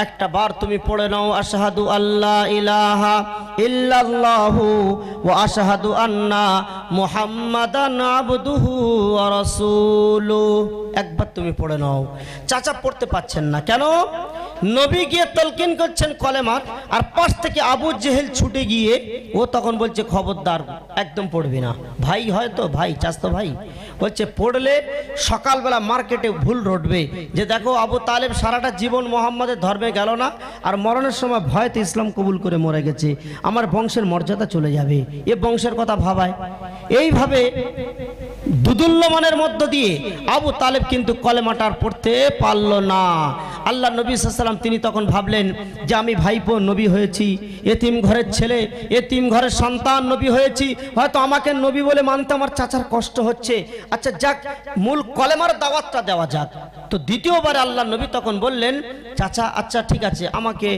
Speaker 1: একটা বার তুমি পড়ে নাও আশাহাদু আল্লাহ ইলাহা ইল্লাল্লাহ ও আশাহাদু আন্না মোহাম্মাদান আবদুহু রাসূলু একবার তুমি পড়ে নাও চাচা পড়তে পাচ্ছেন না কেন নবী গিয়ে তলকিন করছেন কলেমার আর পাশ থেকে আবু জেহেল ছুটে গিয়ে ও তখন বলছে খবরদার একদম পড়বি না ভাই হয়তো ভাই চাস তো ভাই বলছে পড়লে সকালবেলা মার্কেটে ভুল রটবে যে দেখো আবু তালেব সারাটা জীবন মোহাম্মদের ধর্মে গেল না আর মরণের সময় ভয়তে ইসলাম কবুল করে মরে গেছে আমার বংশের মর্যাদা চলে যাবে এ বংশের কথা ভাবায় এইভাবে দুদুল্যমানের মধ্য দিয়ে আবু তালেব কিন্তু কলেমাটার পড়তে পারল না আল্লাহ নবী সালাম তিনি তখন ভাবলেন যে আমি ভাইপো নবী হয়েছি এতিম ঘরের ছেলে এতিম ঘরের সন্তান নবী হয়েছি হয়তো আমাকে নবী বলে মানতে আমার চাচার কষ্ট হচ্ছে আচ্ছা যাক মূল কলেমার দাওয়াতটা দেওয়া যাক তো দ্বিতীয়বার আল্লাহ নবী তখন বললেন চাচা আচ্ছা ঠিক আছে আমাকে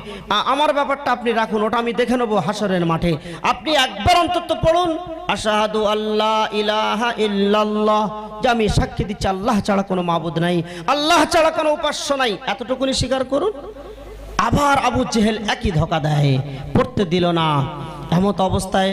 Speaker 1: আমার ব্যাপারটা আপনি রাখুন ওটা আমি দেখে নেবো হাসরের মাঠে আপনি একবার অন্তত পড়ুন আসাহাদু আল্লাহ ইলাহা ইল্লাল্লাহ যে আমি সাক্ষী দিচ্ছি আল্লাহ ছাড়া কোনো মাবুদ নাই আল্লাহ ছাড়া কোনো উপাস্য নাই এতটুকুনি স্বীকার করুন আবার আবু জেহেল একই ধোকা দেয় পড়তে দিল না এমত অবস্থায়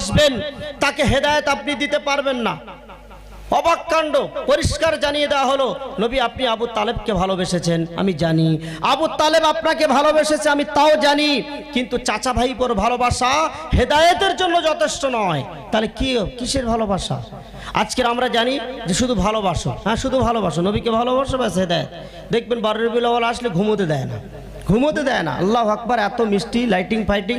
Speaker 1: আসবেন তাকে হেদায়ত আপনি দিতে পারবেন না অবাক কাণ্ড পরিষ্কার জানিয়ে দেওয়া হলো নবী আপনি আবু তালেবকে ভালোবেসেছেন আমি জানি আবু তালেব আপনাকে ভালোবেসেছে আমি তাও জানি কিন্তু চাচা ভাই পর ভালোবাসা হেদায়েতের জন্য যথেষ্ট নয় তাহলে কি কিসের ভালোবাসা আজকের আমরা জানি যে শুধু ভালোবাসো হ্যাঁ শুধু ভালোবাসো নবীকে ভালোবাসো ব্যাস হেদায়ত দেখবেন বারুর বিল আসলে ঘুমোতে দেয় না ঘুমোতে দেয় না আল্লাহ আকবার এত মিষ্টি লাইটিং ফাইটিং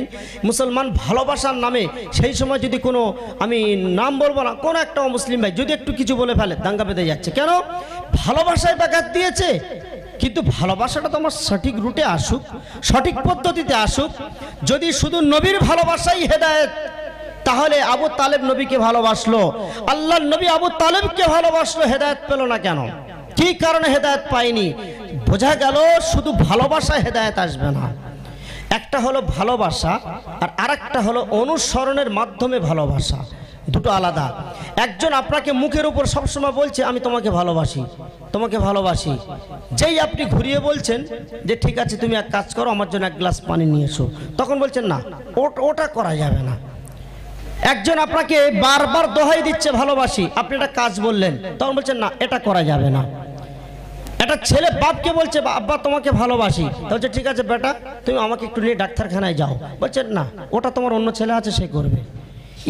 Speaker 1: মুসলমান ভালোবাসার নামে সেই সময় যদি কোনো আমি নাম বলবো না কোনো একটা মুসলিম ভাই যদি একটু কিছু বলে ফেলে দাঙ্গা পেতে যাচ্ছে কেন ভালোবাসায় ব্যাঘাত দিয়েছে কিন্তু ভালোবাসাটা তোমার সঠিক রুটে আসুক সঠিক পদ্ধতিতে আসুক যদি শুধু নবীর ভালোবাসাই হেদায়ত তাহলে আবু তালেব নবীকে ভালোবাসলো আল্লাহ নবী আবু তালেবকে ভালোবাসলো হেদায়ত পেল না কেন কি কারণে হেদায়ত পায়নি বোঝা গেল শুধু ভালোবাসা হেদায়ত আসবে না একটা হলো ভালোবাসা আর আরেকটা হলো অনুসরণের মাধ্যমে ভালোবাসা দুটো আলাদা একজন আপনাকে মুখের উপর সবসময় বলছে আমি তোমাকে ভালোবাসি তোমাকে ভালোবাসি যেই আপনি ঘুরিয়ে বলছেন যে ঠিক আছে তুমি এক কাজ করো আমার জন্য এক গ্লাস পানি নিয়ে এসো তখন বলছেন না ওটা করা যাবে না একজন আপনাকে বারবার দোহাই দিচ্ছে ভালোবাসি আপনি একটা কাজ বললেন তখন বলছেন না এটা করা যাবে না একটা ছেলে বাপকে বলছে আব্বা তোমাকে ভালোবাসি তা বলছে ঠিক আছে বেটা তুমি আমাকে একটু নিয়ে ডাক্তারখানায় যাও বলছে না ওটা তোমার অন্য ছেলে আছে সে করবে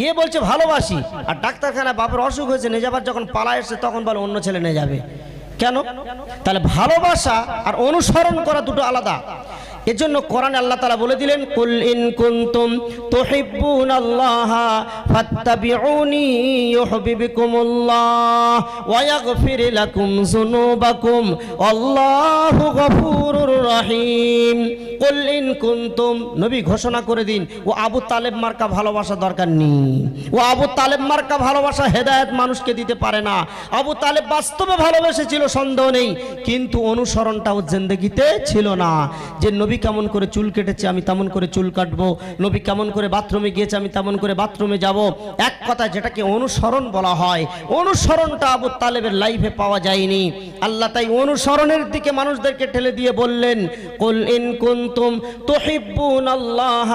Speaker 1: এ বলছে ভালোবাসি আর ডাক্তারখানায় বাপের অসুখ হয়েছে নিয়ে যাবার যখন পালা এসছে তখন বলে অন্য ছেলে নিয়ে যাবে কেন তাহলে ভালোবাসা আর অনুসরণ করা দুটো আলাদা এজন্য কোরআন আল্লাহ তালা বলে দিলেন কুল ইন ওয়া লাকুম যুনুবাকুম আল্লাহু গফুরুর কুল ইন নবী ঘোষণা করে দিন ও আবু তালেব মার্কা ভালোবাসা দরকার নেই ও আবু তালেব মার্কা ভালোবাসা হেদায়েত মানুষকে দিতে পারে না আবু তালেব বাস্তবে ভালোবেসেছিল সন্দেহ নেই কিন্তু অনুসরণটাও জিন্দগিতে ছিল না যে নবী নবী কেমন করে চুল কেটেছে আমি তেমন করে চুল কাটবো নবী কেমন করে বাথরুমে গিয়েছে আমি তেমন করে বাথরুমে যাব এক কথা যেটাকে অনুসরণ বলা হয় অনুসরণটা আবু তালেবের লাইফে পাওয়া যায়নি আল্লাহ তাই অনুসরণের দিকে মানুষদেরকে ঠেলে দিয়ে বললেন কুল ইন কুনতুম তুহিব্বুন আল্লাহ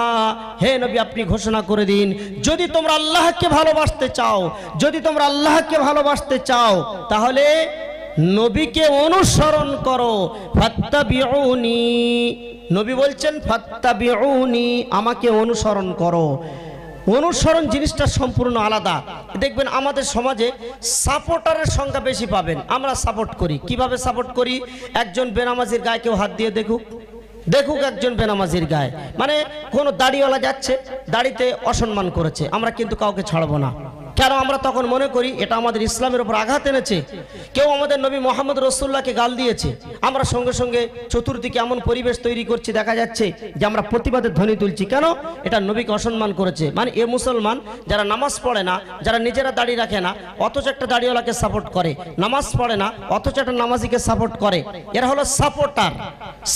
Speaker 1: হে নবী আপনি ঘোষণা করে দিন যদি তোমরা আল্লাহকে ভালোবাসতে চাও যদি তোমরা আল্লাহকে ভালোবাসতে চাও তাহলে নবীকে অনুসরণ করো ফাত্তাবিউনি নবী বলছেন ফাত্তাবিউনি আমাকে অনুসরণ করো অনুসরণ জিনিসটা সম্পূর্ণ আলাদা দেখবেন আমাদের সমাজে সাপোর্টারের সংখ্যা বেশি পাবেন আমরা সাপোর্ট করি কিভাবে সাপোর্ট করি একজন বেনামাজির গায়ে কেউ হাত দিয়ে দেখুক দেখুক একজন বেনামাজির গায়ে মানে কোনো দাড়িওয়ালা যাচ্ছে দাড়িতে অসম্মান করেছে আমরা কিন্তু কাউকে ছাড়বো না কেন আমরা তখন মনে করি এটা আমাদের ইসলামের উপর আঘাত এনেছে কেউ আমাদের নবী মোহাম্মদ রসুল্লাহকে গাল দিয়েছে আমরা সঙ্গে সঙ্গে চতুর্দিকে এমন পরিবেশ তৈরি করছি দেখা যাচ্ছে যে আমরা প্রতিবাদের ধ্বনি তুলছি কেন এটা নবীকে অসম্মান করেছে মানে এ মুসলমান যারা নামাজ পড়ে না যারা নিজেরা দাঁড়িয়ে রাখে না অথচ একটা দাড়িওয়ালাকে সাপোর্ট করে নামাজ পড়ে না অথচ একটা নামাজিকে সাপোর্ট করে এরা হলো সাপোর্টার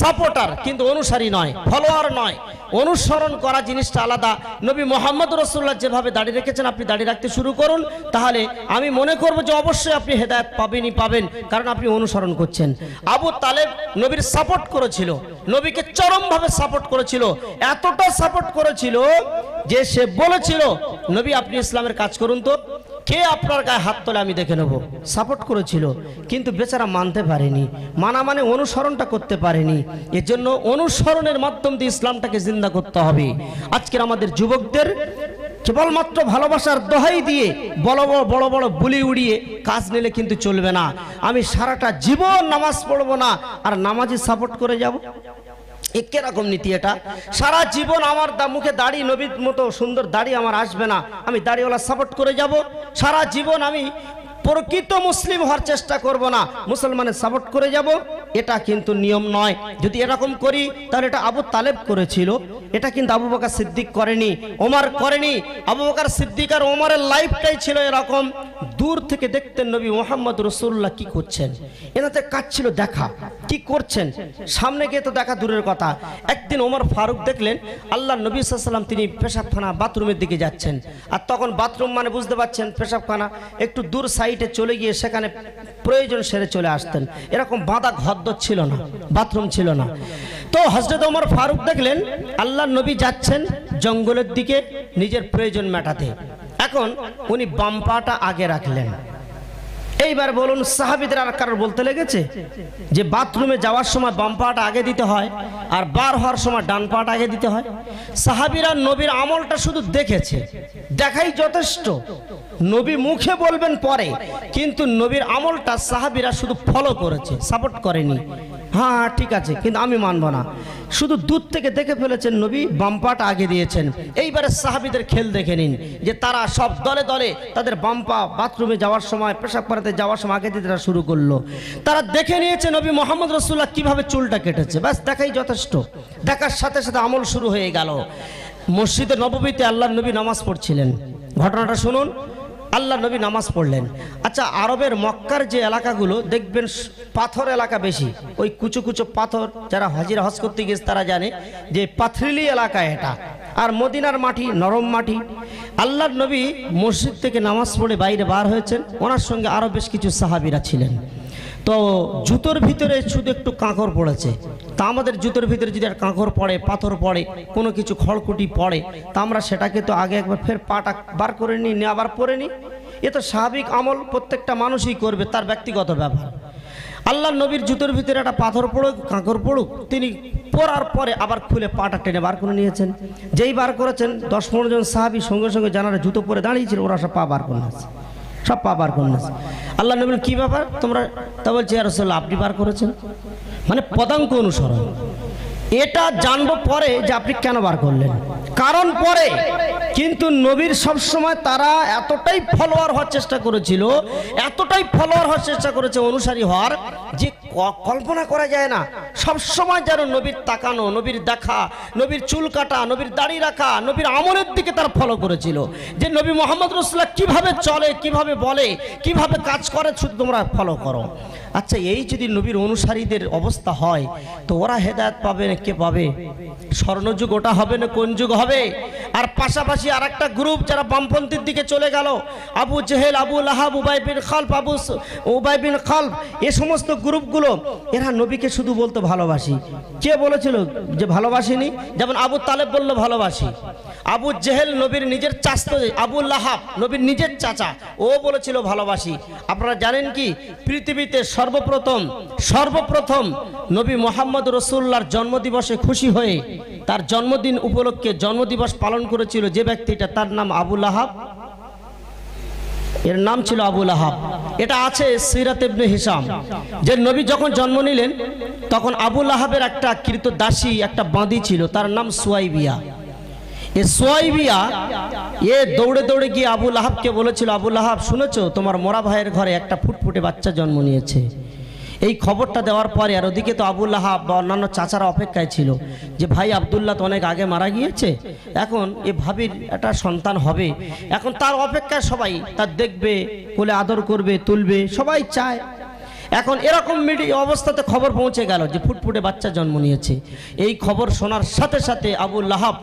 Speaker 1: সাপোর্টার কিন্তু অনুসারী নয় ফলোয়ার নয় অনুসরণ করা জিনিসটা আলাদা নবী মোহাম্মদ রসুল্লাহ যেভাবে দাঁড়িয়ে রেখেছেন আপনি দাঁড়িয়ে রাখতে শুরু করুন তাহলে আমি মনে করব যে অবশ্যই আপনি হেদায়ত পাবেনই পাবেন কারণ আপনি অনুসরণ করছেন আবু তালেব নবীর সাপোর্ট করেছিল নবীকে চরমভাবে সাপোর্ট করেছিল এতটা সাপোর্ট করেছিল যে সে বলেছিল নবী আপনি ইসলামের কাজ করুন তো কে আপনার গায়ে হাত তোলে আমি দেখে নেব সাপোর্ট করেছিল কিন্তু বেচারা মানতে পারেনি মানা মানে অনুসরণটা করতে পারেনি এর জন্য অনুসরণের মাধ্যম দিয়ে ইসলামটাকে জিন্দা করতে হবে আজকের আমাদের যুবকদের কেবলমাত্র ভালোবাসার দোহাই দিয়ে বড় বড় বড় বড় বুলি উড়িয়ে কাজ নিলে কিন্তু চলবে না আমি সারাটা জীবন নামাজ পড়বো না আর নামাজই সাপোর্ট করে যাব কেরকম নীতি এটা সারা জীবন আমার মুখে দাড়ি নবীর মতো সুন্দর দাড়ি আমার আসবে না আমি দাড়িওয়ালা সাপোর্ট করে যাব সারা জীবন আমি প্রকৃত মুসলিম হওয়ার চেষ্টা করব না মুসলমানের সাপোর্ট করে যাব এটা কিন্তু নিয়ম নয় যদি এরকম করি তাহলে এটা আবু তালেব করেছিল এটা কিন্তু আবু বাকার সিদ্দিক করেনি ওমার করেনি আবু বকার সিদ্দিক আর ওমারের লাইফটাই ছিল এরকম দূর থেকে দেখতেন নবী মোহাম্মদ রসুল্লাহ কি করছেন এনাতে কাজ ছিল দেখা কি করছেন সামনে গিয়ে তো দেখা দূরের কথা একদিন ওমর ফারুক দেখলেন আল্লাহ নবী সাল্লাম তিনি পেশাবখানা বাথরুমের দিকে যাচ্ছেন আর তখন বাথরুম মানে বুঝতে পারছেন পেশাবখানা একটু দূর সাইড সাইটে চলে গিয়ে সেখানে প্রয়োজন সেরে চলে আসতেন এরকম বাঁধা ঘদ্দ ছিল না বাথরুম ছিল না তো হজরত ওমর ফারুক দেখলেন আল্লাহ নবী যাচ্ছেন জঙ্গলের দিকে নিজের প্রয়োজন মেটাতে এখন উনি বাম্পাটা আগে রাখলেন এইবার বলুন সাহাবিদের আর কারোর বলতে লেগেছে যে বাথরুমে যাওয়ার সময় বাম পাটা আগে দিতে হয় আর বার হওয়ার সময় ডান পাটা আগে দিতে হয় সাহাবিরা নবীর আমলটা শুধু দেখেছে দেখাই যথেষ্ট নবী মুখে বলবেন পরে কিন্তু নবীর আমলটা সাহাবিরা শুধু ফলো করেছে সাপোর্ট করেনি হ্যাঁ, হ্যাঁ ঠিক আছে কিন্তু আমি মানব না শুধু দূর থেকে দেখে ফেলেছেন নবী বাম্পাট আগে দিয়েছেন এইবারে সাহাবিদের খেল দেখে নিন যে তারা সব দলে দলে তাদের বাম্পা বাথরুমে যাওয়ার সময় পেশাব পাড়াতে যাওয়ার সময় আগে দিয়ে তারা শুরু করলো তারা দেখে নিয়েছে নবী মোহাম্মদ রসুল্লাহ কীভাবে চুলটা কেটেছে ব্যাস দেখাই যথেষ্ট দেখার সাথে সাথে আমল শুরু হয়ে গেল মসজিদে নবমীতে আল্লাহ নবী নামাজ পড়ছিলেন ঘটনাটা শুনুন আল্লাহ নবী নামাজ পড়লেন আচ্ছা আরবের মক্কার যে এলাকাগুলো দেখবেন পাথর এলাকা বেশি ওই কুচু কুচু পাথর যারা হাজির হজ করতে গেছে তারা জানে যে পাথরিলি এলাকা এটা আর মদিনার মাটি নরম মাটি আল্লাহ নবী মসজিদ থেকে নামাজ পড়ে বাইরে বার হয়েছেন ওনার সঙ্গে আরও বেশ কিছু সাহাবিরা ছিলেন তো জুতোর ভিতরে শুধু একটু কাঁকর পড়েছে তা আমাদের জুতোর ভিতরে যদি আর কাঁকর পড়ে পাথর পড়ে কোনো কিছু খড়কুটি পড়ে তা আমরা সেটাকে তো আগে একবার ফের পাটা বার করে নিই নিয়ে আবার পরে নিই এ তো স্বাভাবিক আমল প্রত্যেকটা মানুষই করবে তার ব্যক্তিগত ব্যাপার আল্লাহ নবীর জুতোর ভিতরে একটা পাথর পড়ুক কাঁকর পড়ুক তিনি পরার পরে আবার খুলে পাটা টেনে বার করে নিয়েছেন যেই বার করেছেন দশ পনেরো জন সাহাবি সঙ্গে সঙ্গে জানারা জুতো পরে দাঁড়িয়েছিল ওরা সব পা বার করে নিয়েছে সব পা বার করে নিয়েছে আল্লাহ নবীন কী ব্যাপার তোমরা তা বলছে রসল্লাহ আপনি বার করেছেন মানে পদাঙ্ক অনুসরণ এটা জানবো পরে যে আপনি কেন বার করলেন কারণ পরে কিন্তু নবীর সবসময় তারা এতটাই ফলোয়ার হওয়ার চেষ্টা করেছিল এতটাই ফলোয়ার হওয়ার চেষ্টা করেছে অনুসারী হওয়ার যে কল্পনা করা যায় না সবসময় যেন নবীর তাকানো নবীর দেখা নবীর চুল কাটা নবীর দাড়ি রাখা নবীর আমলের দিকে তারা ফলো করেছিল যে নবী মোহাম্মদ রসুল্লাহ কিভাবে চলে কিভাবে বলে কিভাবে কাজ করে শুধু তোমরা ফলো করো আচ্ছা এই যদি নবীর অনুসারীদের অবস্থা হয় তো ওরা হেদায়ত পাবে না কে পাবে স্বর্ণযুগ ওটা হবে না কোন যুগ হবে আর পাশাপাশি আর একটা গ্রুপ যারা বামপন্থীর দিকে চলে গেল আবু জেহেল আবু লাহাব উবাই বিন খালফ আবু উবাই বিন খালফ এ সমস্ত গ্রুপগুলো এরা নবীকে শুধু বলতো ভালোবাসি কে বলেছিল যে ভালোবাসিনি যেমন আবু তালেব বলল ভালোবাসি আবু জেহেল নবীর নিজের চাস্ত আবু লাহাব নবীর নিজের চাচা ও বলেছিল ভালোবাসি আপনারা জানেন কি পৃথিবীতে সব সর্বপ্রথম সর্বপ্রথম নবী মোহাম্মদ রসুল্লার জন্মদিবসে খুশি হয়ে তার জন্মদিন উপলক্ষে জন্মদিবস পালন করেছিল যে ব্যক্তিটা তার নাম আবুল আহাব এর নাম ছিল আবুল আহাব এটা আছে সিরাতেবনে হিসাম যে নবী যখন জন্ম নিলেন তখন আবুল আহাবের একটা কৃত দাসী একটা বাঁধি ছিল তার নাম সুয়াইবিয়া এ সোয়াইবিয়া এ দৌড়ে দৌড়ে গিয়ে আবুল আহাবকে বলেছিল আবুল আহাব শুনেছ তোমার মোরা ভাইয়ের ঘরে একটা ফুটফুটে বাচ্চা জন্ম নিয়েছে এই খবরটা দেওয়ার পরে আর ওদিকে তো আবুল আহাব বা অন্যান্য চাচারা অপেক্ষায় ছিল যে ভাই আবদুল্লাহ তো অনেক আগে মারা গিয়েছে এখন এ ভাবির একটা সন্তান হবে এখন তার অপেক্ষায় সবাই তার দেখবে কোলে আদর করবে তুলবে সবাই চায় এখন এরকম মিডিয়া অবস্থাতে খবর পৌঁছে গেল যে ফুটফুটে বাচ্চা জন্ম নিয়েছে এই খবর শোনার সাথে সাথে আবুল লাহাব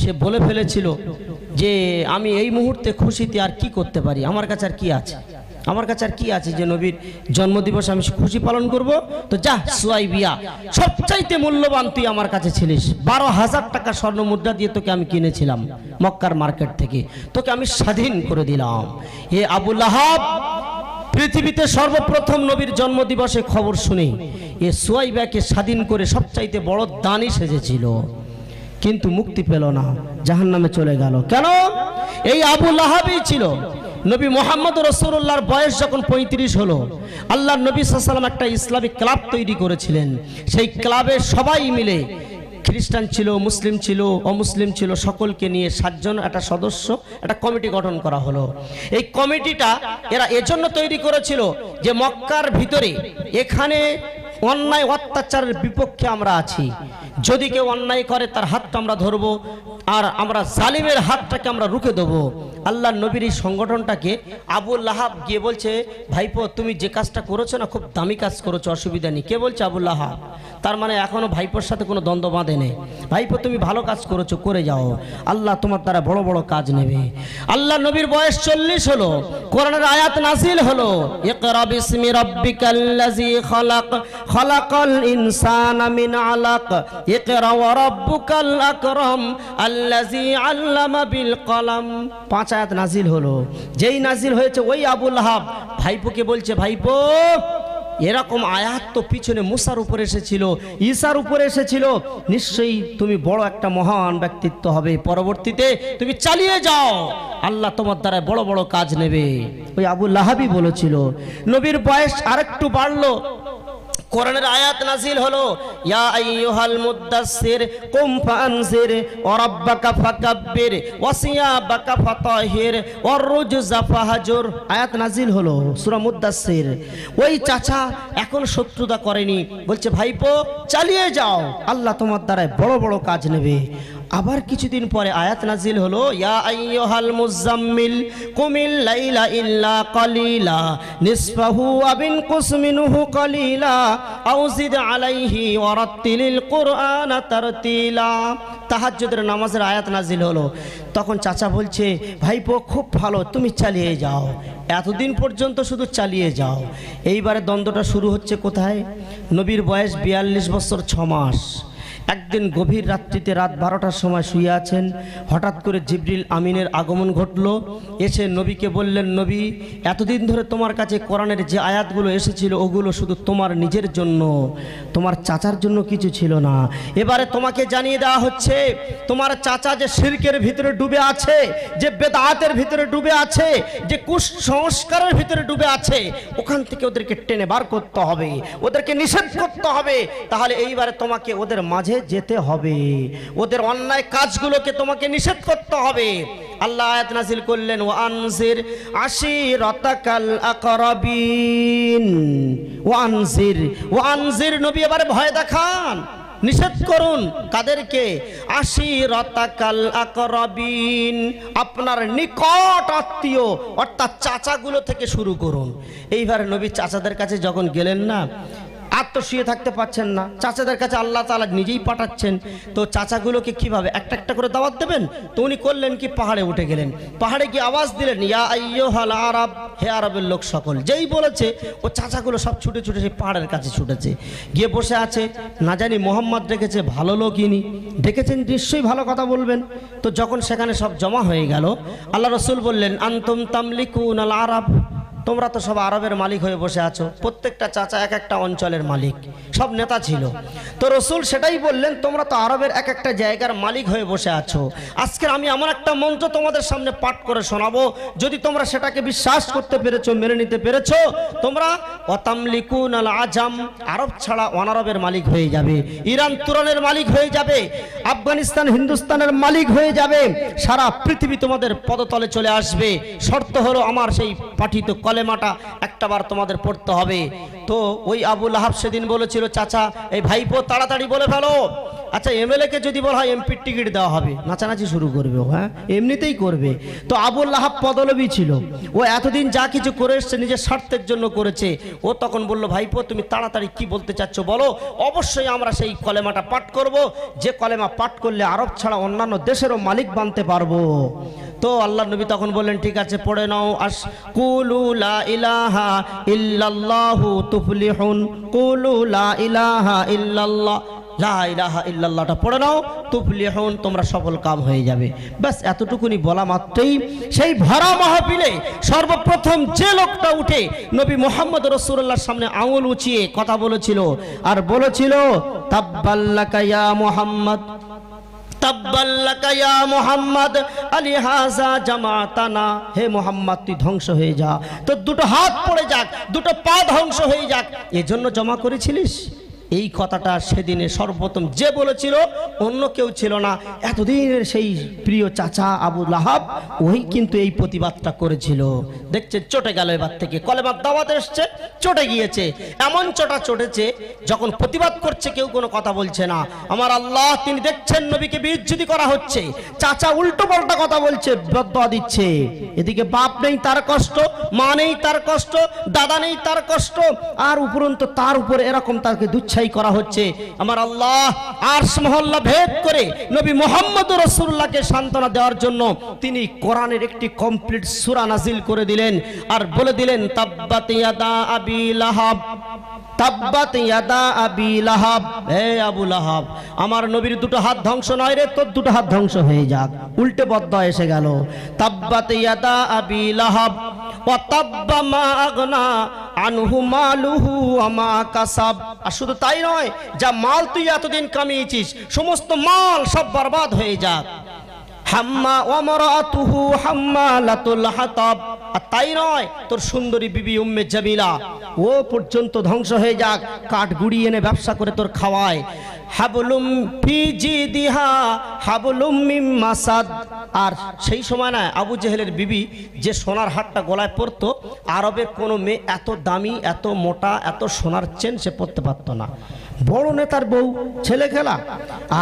Speaker 1: সে বলে ফেলেছিল যে আমি এই মুহূর্তে খুশিতে আর কি করতে পারি আমার কাছে আর কি আছে আমার কাছে আর কি আছে যে নবীর জন্মদিবসে আমি খুশি পালন করব তো যা সুয়াই বিয়া সবচাইতে মূল্যবান তুই আমার কাছে ছিলিস বারো হাজার টাকা স্বর্ণ মুদ্রা দিয়ে তোকে আমি কিনেছিলাম মক্কার মার্কেট থেকে তোকে আমি স্বাধীন করে দিলাম এ আবুল আহাব পৃথিবীতে সর্বপ্রথম নবীর জন্মদিবসে খবর শুনে এ বিয়াকে স্বাধীন করে সবচাইতে বড় দানই সেজেছিল কিন্তু মুক্তি পেল না জাহান নামে চলে গেল কেন এই আবু লাহাবি ছিল নবী মোহাম্মদ রসুল্লাহর বয়স যখন পঁয়ত্রিশ হলো আল্লাহ নবী সাল্লাম একটা ইসলামিক ক্লাব তৈরি করেছিলেন সেই ক্লাবে সবাই মিলে খ্রিস্টান ছিল মুসলিম ছিল অমুসলিম ছিল সকলকে নিয়ে সাতজন একটা সদস্য একটা কমিটি গঠন করা হলো এই কমিটিটা এরা এজন্য তৈরি করেছিল যে মক্কার ভিতরে এখানে অন্যায় অত্যাচারের বিপক্ষে আমরা আছি যদি কেউ অন্যায় করে তার হাতটা আমরা ধরবো আর আমরা জালিমের হাতটাকে আমরা রুখে দেবো আল্লাহ নবীর এই সংগঠনটাকে আবুল লাহাব গিয়ে বলছে ভাইপো তুমি যে কাজটা করেছো না খুব দামি কাজ করেছো অসুবিধা নেই কে বলছে আবুল লাহাব তার মানে এখনও ভাইপোর সাথে কোনো দ্বন্দ্ব বাঁধে নেই ভাইপো তুমি ভালো কাজ করেছো করে যাও আল্লাহ তোমার তারা বড় বড় কাজ নেবে আল্লাহ নবীর বয়স চল্লিশ হলো কোরআনের আয়াত নাসিল হলো ইকরাবিসমি রব্বিকাল্লাজি খলাক খলাকাল ইনসান মিন আলাক নাজিল হলো যেই নাজিল হয়েছে ওই আবুল হাব ভাইপোকে বলছে ভাইপো এরকম আয়াত তো পিছনে মুসার উপর এসেছিল ঈশার উপর এসেছিল নিশ্চয়ই তুমি বড় একটা মহান ব্যক্তিত্ব হবে পরবর্তীতে তুমি চালিয়ে যাও আল্লাহ তোমার দ্বারা বড় বড় কাজ নেবে ওই আবু বলেছিল নবীর বয়স আর একটু বাড়লো কোরআনের আয়াত নাজিল হলো ইয়া আইয়ুহাল মুদ্দাসসির কুম ফানজির ওয়া রাব্বাকা ফাকাব্বির ওয়া সিয়াবাকা ফাতাহির ওয়া রুজজা ফাহাজুর আয়াত নাজিল হলো সূরা মুদ্দাসসির ওই চাচা এখন শত্রুতা করেনি বলছে ভাইপো চালিয়ে যাও আল্লাহ তোমার দ্বারা বড় বড় কাজ নেবে আবার কিছুদিন পরে আয়াত নাজিল হলো ইয়া আইয়ুহাল মুজাম্মিল কুমিল লাইলা ইল্লা কলিলা নিসফাহু আবিন কুসমিনুহু কলিলা আউজিদ আলাইহি ওয়ারাত্তিলিল কোরআন তারতিলা তাহাজ্জুদের নামাজের আয়াত নাজিল হলো তখন চাচা বলছে ভাইপো খুব ভালো তুমি চালিয়ে যাও এতদিন পর্যন্ত শুধু চালিয়ে যাও এইবারে দ্বন্দ্বটা শুরু হচ্ছে কোথায় নবীর বয়স বিয়াল্লিশ বছর ছ মাস একদিন গভীর রাত্রিতে রাত বারোটার সময় শুয়ে আছেন হঠাৎ করে জিবরিল আমিনের আগমন ঘটল এসে নবীকে বললেন নবী এতদিন ধরে তোমার কাছে কোরআনের যে আয়াতগুলো এসেছিল ওগুলো শুধু তোমার নিজের জন্য তোমার চাচার জন্য কিছু ছিল না এবারে তোমাকে জানিয়ে দেওয়া হচ্ছে তোমার চাচা যে শিল্কের ভিতরে ডুবে আছে যে বেদাতের ভিতরে ডুবে আছে যে কুসংস্কারের ভিতরে ডুবে আছে ওখান থেকে ওদেরকে টেনে বার করতে হবে ওদেরকে নিষেধ করতে হবে তাহলে এইবারে তোমাকে ওদের মাঝে পথে যেতে হবে ওদের অন্যায় কাজগুলোকে তোমাকে নিষেধ করতে হবে আল্লাহ আয়াত নাসিল করলেন ও আনসির আশি রতাকাল আকরাবিন ও আনসির ও আনসির নবী এবারে ভয় দেখান নিষেধ করুন কাদেরকে আশিরতাকাল আকরাবিন আপনার নিকট আত্মীয় অর্থাৎ চাচাগুলো থেকে শুরু করুন এইবার নবী চাচাদের কাছে যখন গেলেন না আর তো শুয়ে থাকতে পারছেন না চাচাদের কাছে আল্লাহ তালা নিজেই পাঠাচ্ছেন তো চাচাগুলোকে কিভাবে একটা একটা করে দাওয়াত দেবেন তো উনি করলেন কি পাহাড়ে উঠে গেলেন পাহাড়ে কি আওয়াজ দিলেন ইয়া আইয়হাল আরব হে আরবের লোক সকল যেই বলেছে ও চাচাগুলো সব ছুটে ছুটে সেই পাহাড়ের কাছে ছুটেছে গিয়ে বসে আছে না জানি মোহাম্মদ ডেকেছে ভালো লোক ইনি ডেকেছেন নিশ্চয়ই ভালো কথা বলবেন তো যখন সেখানে সব জমা হয়ে গেল আল্লাহ রসুল বললেন আন্তম তামলিকুন আল আরব তোমরা তো সব আরবের মালিক হয়ে বসে আছো প্রত্যেকটা চাচা এক একটা অঞ্চলের মালিক সব নেতা ছিল তো রসুল সেটাই বললেন তোমরা তো আরবের এক একটা জায়গার মালিক হয়ে বসে আছো আজকের আমি এমন একটা মন্ত্র তোমাদের সামনে পাঠ করে শোনাবো যদি তোমরা সেটাকে বিশ্বাস করতে পেরেছো মেনে নিতে পেরেছো তোমরা অতামলিকুন আল আজাম আরব ছাড়া অনারবের মালিক হয়ে যাবে ইরান তুরানের মালিক হয়ে যাবে আফগানিস্তান হিন্দুস্তানের মালিক হয়ে যাবে সারা পৃথিবী তোমাদের পদতলে চলে আসবে শর্ত হলো আমার সেই পাঠিত কল কালেমাটা একটাবার তোমাদের পড়তে হবে তো ওই আবুল আহাব সেদিন বলেছিল চাচা এই ভাইপো তাড়াতাড়ি বলে ফেলো আচ্ছা কে যদি বলা হয় এমপির টিকিট দেওয়া হবে নাচানাচি শুরু করবে হ্যাঁ এমনিতেই করবে তো আবুল লাহাব পদলবী ছিল ও এতদিন যা কিছু করে এসছে নিজের স্বার্থের জন্য করেছে ও তখন বলল ভাইপো তুমি তাড়াতাড়ি কি বলতে চাচ্ছ বলো অবশ্যই আমরা সেই কলেমাটা পাঠ করব যে কলেমা পাঠ করলে আরব ছাড়া অন্যান্য দেশেরও মালিক বানতে পারবো তো আল্লাহ নবী তখন বললেন ঠিক আছে পড়ে নাও আস কুলু লা ইলাহা ইল্লাল্লাহু তুফলিহুন কুলু লা ইলাহা ইল্লাল্লাহ লাহা ইল্লাহটা পড়ে নাও তোমরা কাম হয়ে যাবে ব্যাস এতটুকুনি বলা মাত্রই সেই মাহফিলে সর্বপ্রথম উঠে মোহাম্মদ সামনে আঙুল উঁচিয়ে কথা বলেছিল আর বলেছিল হে মোহাম্মদ তুই ধ্বংস হয়ে যা দুটো হাত পড়ে যাক দুটো পা ধ্বংস হয়ে যাক এজন্য জমা করেছিলিস এই কথাটা সেদিনে সর্বপ্রথম যে বলেছিল অন্য কেউ ছিল না এতদিনের সেই প্রিয় চাচা আবু লাহাব ওই কিন্তু এই প্রতিবাদটা করেছিল দেখছে চটে গেল এবার থেকে কলেবার দাওয়াত এসছে চটে গিয়েছে এমন চটা চটেছে যখন প্রতিবাদ করছে কেউ কোনো কথা বলছে না আমার আল্লাহ তিনি দেখছেন নবীকে বিজ্জুতি করা হচ্ছে চাচা উল্টো পাল্টা কথা বলছে বদা দিচ্ছে এদিকে বাপ নেই তার কষ্ট মা নেই তার কষ্ট দাদা নেই তার কষ্ট আর উপরন্ত তার উপরে এরকম তাকে দুচ্ছাই বাছাই করা হচ্ছে আমার আল্লাহ আর মহল্লা ভেদ করে নবী মোহাম্মদ রসুল্লাহকে সান্ত্বনা দেওয়ার জন্য তিনি কোরআনের একটি কমপ্লিট সুরা নাজিল করে দিলেন আর বলে দিলেন তাব্বাত ইয়াদা আবি লাহাব তাব্বাত ইয়াদা আবি লাহাব হে আবু লাহাব আমার নবীর দুটো হাত ধ্বংস নয় রে তোর দুটো হাত ধ্বংস হয়ে যাক উল্টে বদ্ধ এসে গেল তাব্বাত ইয়াদা আবি লাহাব মা আগনা আনহু মালুহু আমা কাসাব আর শুধু তাই তাই নয় যা মাল তুই এতদিন কামিয়েছিস সমস্ত মাল সব বরবাদ হয়ে যাক হাম্মা তুহু অমরাতুহু হাম্মালাতুল হাতাব আর তাই নয় তোর সুন্দরী বিবি উম্মে জামিলা ও পর্যন্ত ধ্বংস হয়ে যাক কাঠ গুড়িয়ে এনে ব্যবসা করে তোর খাওয়ায় হাবলুম ফিজি দিহা হাবলুম মিম মাসাদ আর সেই সময় না আবু জেহেলের বিবি যে সোনার হাটটা গলায় পরতো আরবের কোনো মেয়ে এত দামি এত মোটা এত সোনার চেন সে পরতে পারতো না বড় নেতার বউ ছেলে খেলা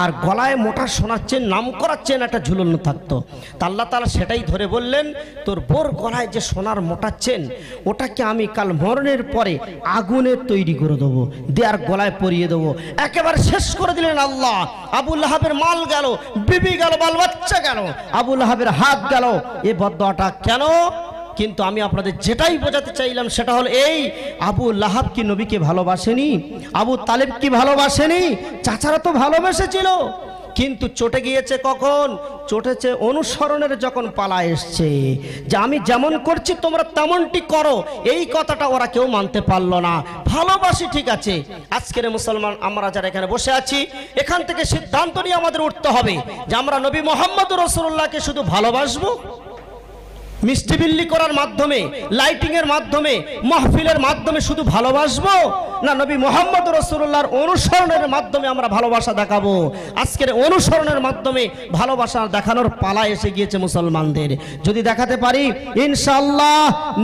Speaker 1: আর গলায় মোটা শোনাচ্ছেন নাম করাচ্ছেন একটা ঝুলনো থাকতো তা আল্লাহ তালা সেটাই ধরে বললেন তোর বোর গলায় যে সোনার মোটাচ্ছেন ওটাকে আমি কাল মরণের পরে আগুনে তৈরি করে দেবো দেয়ার গলায় পরিয়ে দেবো একেবারে শেষ করে দিলেন আল্লাহ আবুল আহাবের মাল গেল বিবি গেল বাল বাচ্চা গেল আবুল আহাবের হাত গেল এ বদটা কেন কিন্তু আমি আপনাদের যেটাই বোঝাতে চাইলাম সেটা হলো এই আবু লাহাব কি নবীকে ভালোবাসেনি আবু তালেব কি ভালোবাসেনি চাচারা তো ভালোবেসেছিল কিন্তু চটে গিয়েছে কখন চটেছে অনুসরণের যখন পালা এসছে যে আমি যেমন করছি তোমরা তেমনটি করো এই কথাটা ওরা কেউ মানতে পারলো না ভালোবাসি ঠিক আছে আজকের মুসলমান আমরা যারা এখানে বসে আছি এখান থেকে সিদ্ধান্ত নিয়ে আমাদের উঠতে হবে যে আমরা নবী মোহাম্মদ রসুল্লাহকে শুধু ভালোবাসবো মিষ্টি বিল্লি করার মাধ্যমে লাইটিং এর মাধ্যমে মাহফিলের মাধ্যমে শুধু ভালোবাসবো না নবী মোহাম্মদ রসুল্লাহর অনুসরণের মাধ্যমে আমরা ভালোবাসা দেখাবো আজকের অনুসরণের মাধ্যমে ভালোবাসা দেখানোর পালা এসে গিয়েছে মুসলমানদের যদি দেখাতে পারি ইনশাল্লাহ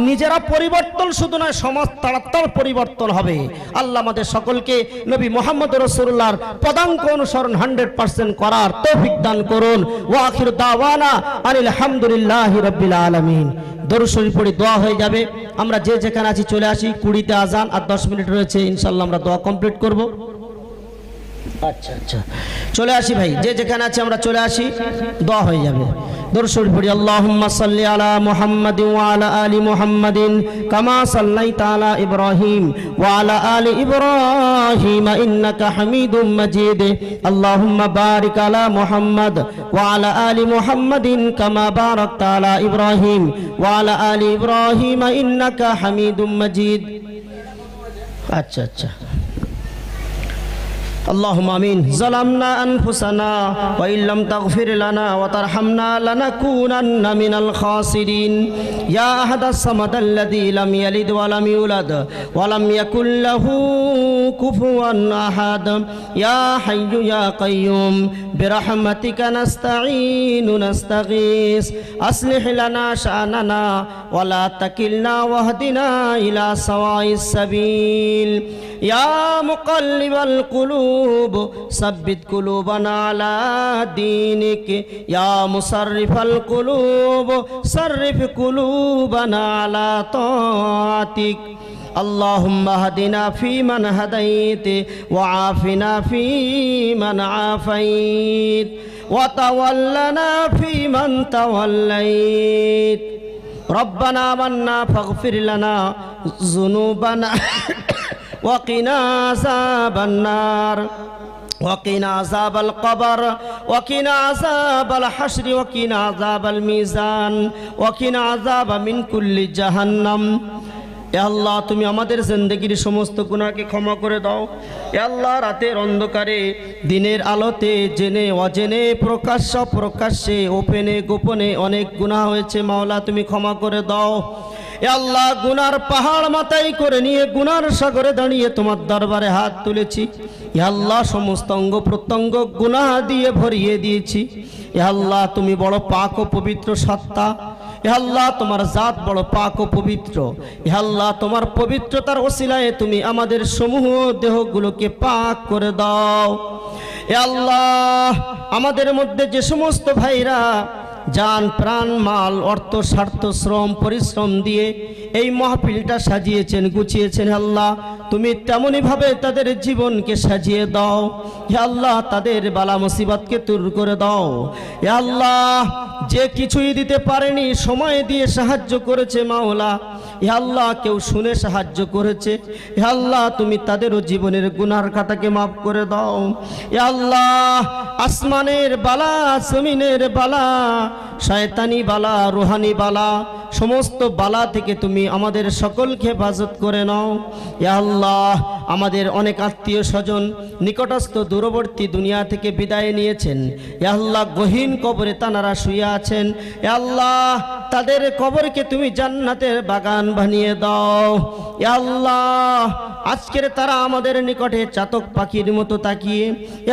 Speaker 1: নিজেরা পরিবর্তন শুধু নয় সমাজ তাড়াতাড় পরিবর্তন হবে আল্লাহ আমাদের সকলকে নবী মোহাম্মদ রসুল্লাহর পদাঙ্ক অনুসরণ হান্ড্রেড পার্সেন্ট করার তৌফিক দান করুন ওয়াখির দাওয়ানা আনিল আলহামদুলিল্লাহ রবিল আলম আলমিন দরুশরী পড়ে দোয়া হয়ে যাবে আমরা যে যেখানে আছি চলে আসি কুড়িতে আজান আর দশ মিনিট রয়েছে ইনশাল্লাহ আমরা দোয়া কমপ্লিট করবো আচ্ছা আচ্ছা চলে আসি ভাই যে যেখানে আছে আমরা চলে আসি দোয়া হয়ে যাবে দর্শন পড়ি আল্লাহুম্মা সাল্লি আলা মুহাম্মাদি ওয়া আলা আলি মুহাম্মাদিন কামা সাল্লাইতা আলা ইব্রাহিম ওয়া আলা আলি ইব্রাহিম ইন্নাকা হামিদুম মাজিদ আল্লাহুম্মা বারিক আলা মুহাম্মাদ ওয়া আলা আলি মুহাম্মাদিন কামা বারাকতা আলা ইব্রাহিম ওয়া আলা আলি ইব্রাহিম ইন্নাকা হামিদুম মাজিদ আচ্ছা আচ্ছা اللهم امين ظلمنا انفسنا وان لم تغفر لنا وترحمنا لنكونن من الخاسرين يا احد الصمد الذي لم يلد ولم يولد ولم يكن له كفوا احد يا حي يا قيوم برحمتك نستعين نستغيث اصلح لنا شاننا ولا تكلنا واهدنا الى سواء السبيل ইয়া মুকাল্লিবাল কুলুব সাব্বিত কুলুবানা আলা দীনিক ইয়া মুসাররিফাল কুলুব সাররিফ কুলুবানা আলা তাআতিক اللهم اهدنا فيمن هديت وعافنا فيمن عافيت وتولنا فيمن توليت ربنا منا فاغفر لنا ذنوبنا ওয়াকিনা সাবান্নার وقنا عذاب القبر وقنا عذاب الحشر وقنا عذاب الميزان وقنا عذاب من كل جهنم আল্লাহ তুমি আমাদের জিন্দগির সমস্ত গুণাকে ক্ষমা করে দাও আল্লাহ রাতের অন্ধকারে দিনের আলোতে জেনে অজেনে প্রকাশ্য প্রকাশ্যে ওপেনে গোপনে অনেক গুণা হয়েছে মাওলা তুমি ক্ষমা করে দাও আল্লাহ গুনার পাহাড় মাথায় করে নিয়ে গুনার সাগরে দাঁড়িয়ে তোমার দরবারে হাত তুলেছি আল্লাহ সমস্ত অঙ্গ প্রত্যঙ্গ গুনা দিয়ে ভরিয়ে দিয়েছি আল্লাহ তুমি বড় পাক ও পবিত্র সত্তা আল্লাহ তোমার জাত বড় পাক ও পবিত্র আল্লাহ তোমার পবিত্রতার ওসিলায় তুমি আমাদের সমূহ দেহগুলোকে পাক করে দাও আল্লাহ আমাদের মধ্যে যে সমস্ত ভাইরা যান প্রাণ মাল অর্থ স্বার্থ শ্রম পরিশ্রম দিয়ে এই মহাফিলটা সাজিয়েছেন গুছিয়েছেন আল্লাহ তুমি তেমনইভাবে তাদের জীবনকে সাজিয়ে দাও হে আল্লাহ তাদের বালা মুসিবতকে দূর করে দাও হে আল্লাহ যে কিছুই দিতে পারেনি সময় দিয়ে সাহায্য করেছে মাওলা হে আল্লাহ কেউ শুনে সাহায্য করেছে হে আল্লাহ তুমি তাদেরও জীবনের গুনার খাতাকে মাফ করে দাও হে আল্লাহ আসমানের বালা জমিনের বালা শয়তানি বালা রুহানি বালা সমস্ত বালা থেকে তুমি আমাদের সকলকে হেফাজত করে নাও আল্লাহ আমাদের অনেক আত্মীয় স্বজন নিকটস্থ দূরবর্তী দুনিয়া থেকে বিদায় নিয়েছেন আল্লাহ গহীন কবরে তানারা শুয়ে আছেন আল্লাহ তাদের কবরকে তুমি জান্নাতের বাগান বানিয়ে দাও আল্লাহ আজকের তারা আমাদের নিকটে চাতক পাখির মতো তাকিয়ে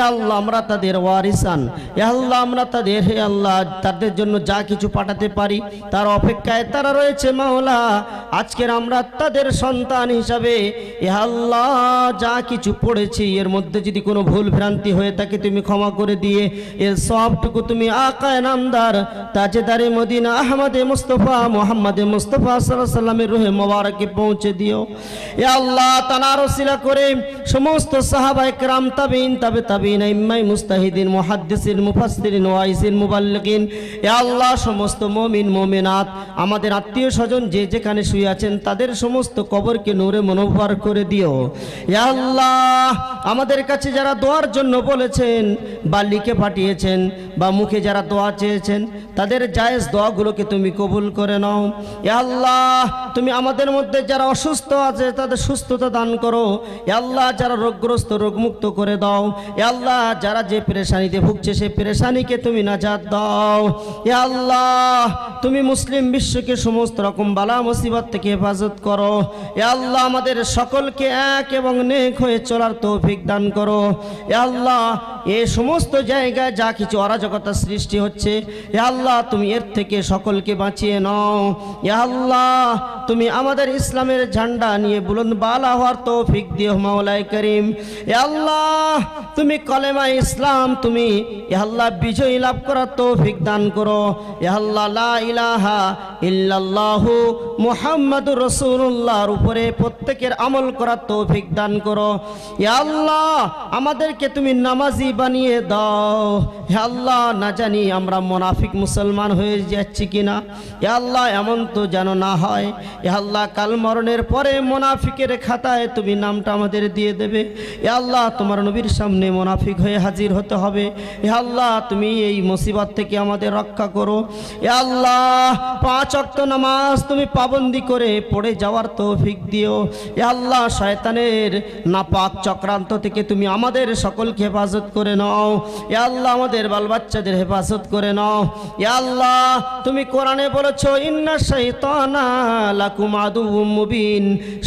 Speaker 1: আল্লাহ আমরা তাদের ওয়ারিসান আল্লাহ আমরা তাদের হে আল্লাহ তাদের জন্য যা কিছু পাঠাতে পারি তার অপেক্ষায় তারা রয়েছে মাওলা আজকের আমরা তাদের সন্তান হিসাবে আল্লাহ যা কিছু পড়েছি এর মধ্যে যদি কোনো ভুল ভ্রান্তি হয়ে থাকে তুমি ক্ষমা করে দিয়ে এর সবটুকু তুমি আকায় নামদার দারে মদিনা আহমদে মুস্তফা মোহাম্মদে মুস্তফা সাল্লামের রোহে মোবারকে পৌঁছে দিও এ আল্লাহ তানারসিলা করে সমস্ত সাহাবাই ক্রাম তাবিন তাবে তাবিন ইম্মাই মুস্তাহিদিন মুহাদ্দিসিন মুফাসসিরিন ওয়াইসিন মুবাল্লিগিন এ আল্লাহ সমস্ত মমিন মোমেনাত আমাদের আত্মীয় স্বজন যে যেখানে শুয়ে আছেন তাদের সমস্ত কবরকে নোরে মনোভার করে দিও এ আল্লাহ আমাদের কাছে যারা দোয়ার জন্য বলেছেন বা লিখে পাঠিয়েছেন বা মুখে যারা দোয়া চেয়েছেন তাদের জায়েজ দোয়াগুলোকে তুমি কবুল করে নাও এ আল্লাহ তুমি আমাদের মধ্যে যারা অসুস্থ আছে তাদের সুস্থতা দান করো এ আল্লাহ যারা রোগগ্রস্ত রোগমুক্ত করে দাও এ আল্লাহ যারা যে পেরেশানিতে ভুগছে সে পেরেশানিকে তুমি নাজাত দাও আল্লাহ তুমি মুসলিম বিশ্বকে সমস্ত রকম বালা মুসিবত থেকে হেফাজত করো এ আল্লাহ আমাদের সকলকে এক এবং নেক হয়ে চলার তৌফিক দান করো আল্লাহ এ সমস্ত জায়গায় যা কিছু অরাজকতা সৃষ্টি হচ্ছে এ আল্লাহ তুমি এর থেকে সকলকে বাঁচিয়ে নাও এ আল্লাহ তুমি আমাদের ইসলামের ঝান্ডা নিয়ে বুলন বালা হওয়ার তৌফিক দিও মাওলাই করিম এ আল্লাহ তুমি কলেমা ইসলাম তুমি আল্লাহ বিজয়ী লাভ করার তৌফিক দান করো রসুল্লাহর উপরে প্রত্যেকের আমল করার তৌফিক দান করো আল্লাহ আমাদেরকে তুমি নামাজি বানিয়ে দাও হে আল্লাহ না জানি আমরা মোনাফিক মুসলমান হয়ে যাচ্ছি কিনা এ আল্লাহ এমন তো যেন না হয় এ আল্লাহ কাল মরণের পরে মোনাফিকের খাতায় তুমি নামটা আমাদের দিয়ে দেবে এ আল্লাহ তোমার নবীর সামনে মোনাফিক হয়ে হাজির হতে হবে এ আল্লাহ তুমি এই মুসিবত থেকে আমাদের রক্ষা করো এ আল্লাহ পাঁচ অক্ত নামাজ তুমি পাবন্দি করে পড়ে যাওয়ার তৌফিক দিও এ আল্লাহ শয়তানের নাপাক চক্রান্ত থেকে তুমি আমাদের সকলকে হেফাজত করে নাও এ আল্লাহ আমাদের বাল বাচ্চাদের হেফাজত করে নাও এ আল্লাহ তুমি কোরআনে বলেছ ইন্না শৈতান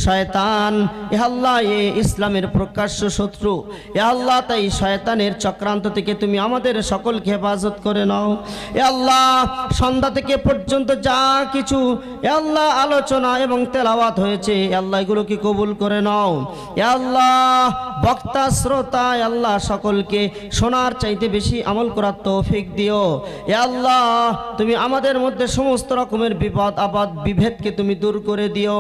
Speaker 1: শয়তান এ আল্লাহ এ ইসলামের প্রকাশ্য শত্রু এ আল্লাহ তাই শয়তানের চক্রান্ত থেকে তুমি আমাদের সকলকে হেফাজত করে নাও এ আল্লাহ সন্ধ্যা থেকে পর্যন্ত যা কিছু আল্লাহ আলোচনা এবং তেলাওয়াত হয়েছে আল্লাহ এগুলো কি কবুল করে নাও আল্লাহ বক্তা শ্রোতা আল্লাহ সকলকে শোনার চাইতে বেশি আমল করার তৌফিক দিও আল্লাহ তুমি আমাদের মধ্যে সমস্ত রকমের বিপদ আপদ বিভেদকে তুমি দূর করে দিও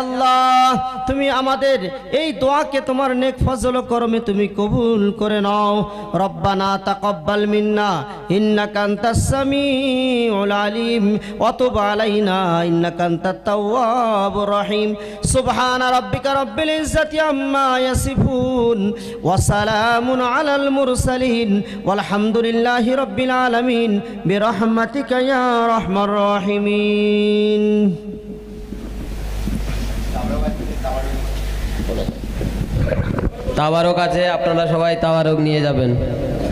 Speaker 1: আল্লাহ তুমি আমাদের এই দোয়াকে তোমার নেক ফজল করমে তুমি কবুল করে নাও রব্বানা তাকব্বাল মিন্না ইন্নাকা আনতাস সামিউল আলিম ওয়াতুব আলাইনা ইন্নাকা আনতাত তাওয়াবুর রহিম সুবহান রাব্বিকা রাব্বিল ইজ্জাতি আম্মা ইয়াসিফুন ওয়া সালামুন আলাল মুরসালিন ওয়ালহামদুলিল্লাহি রাব্বিল আলামিন বিরহমাতিকা ইয়া রাহমার রাহিমিন তাবারক আছে আপনারা সবাই তাবারক নিয়ে যাবেন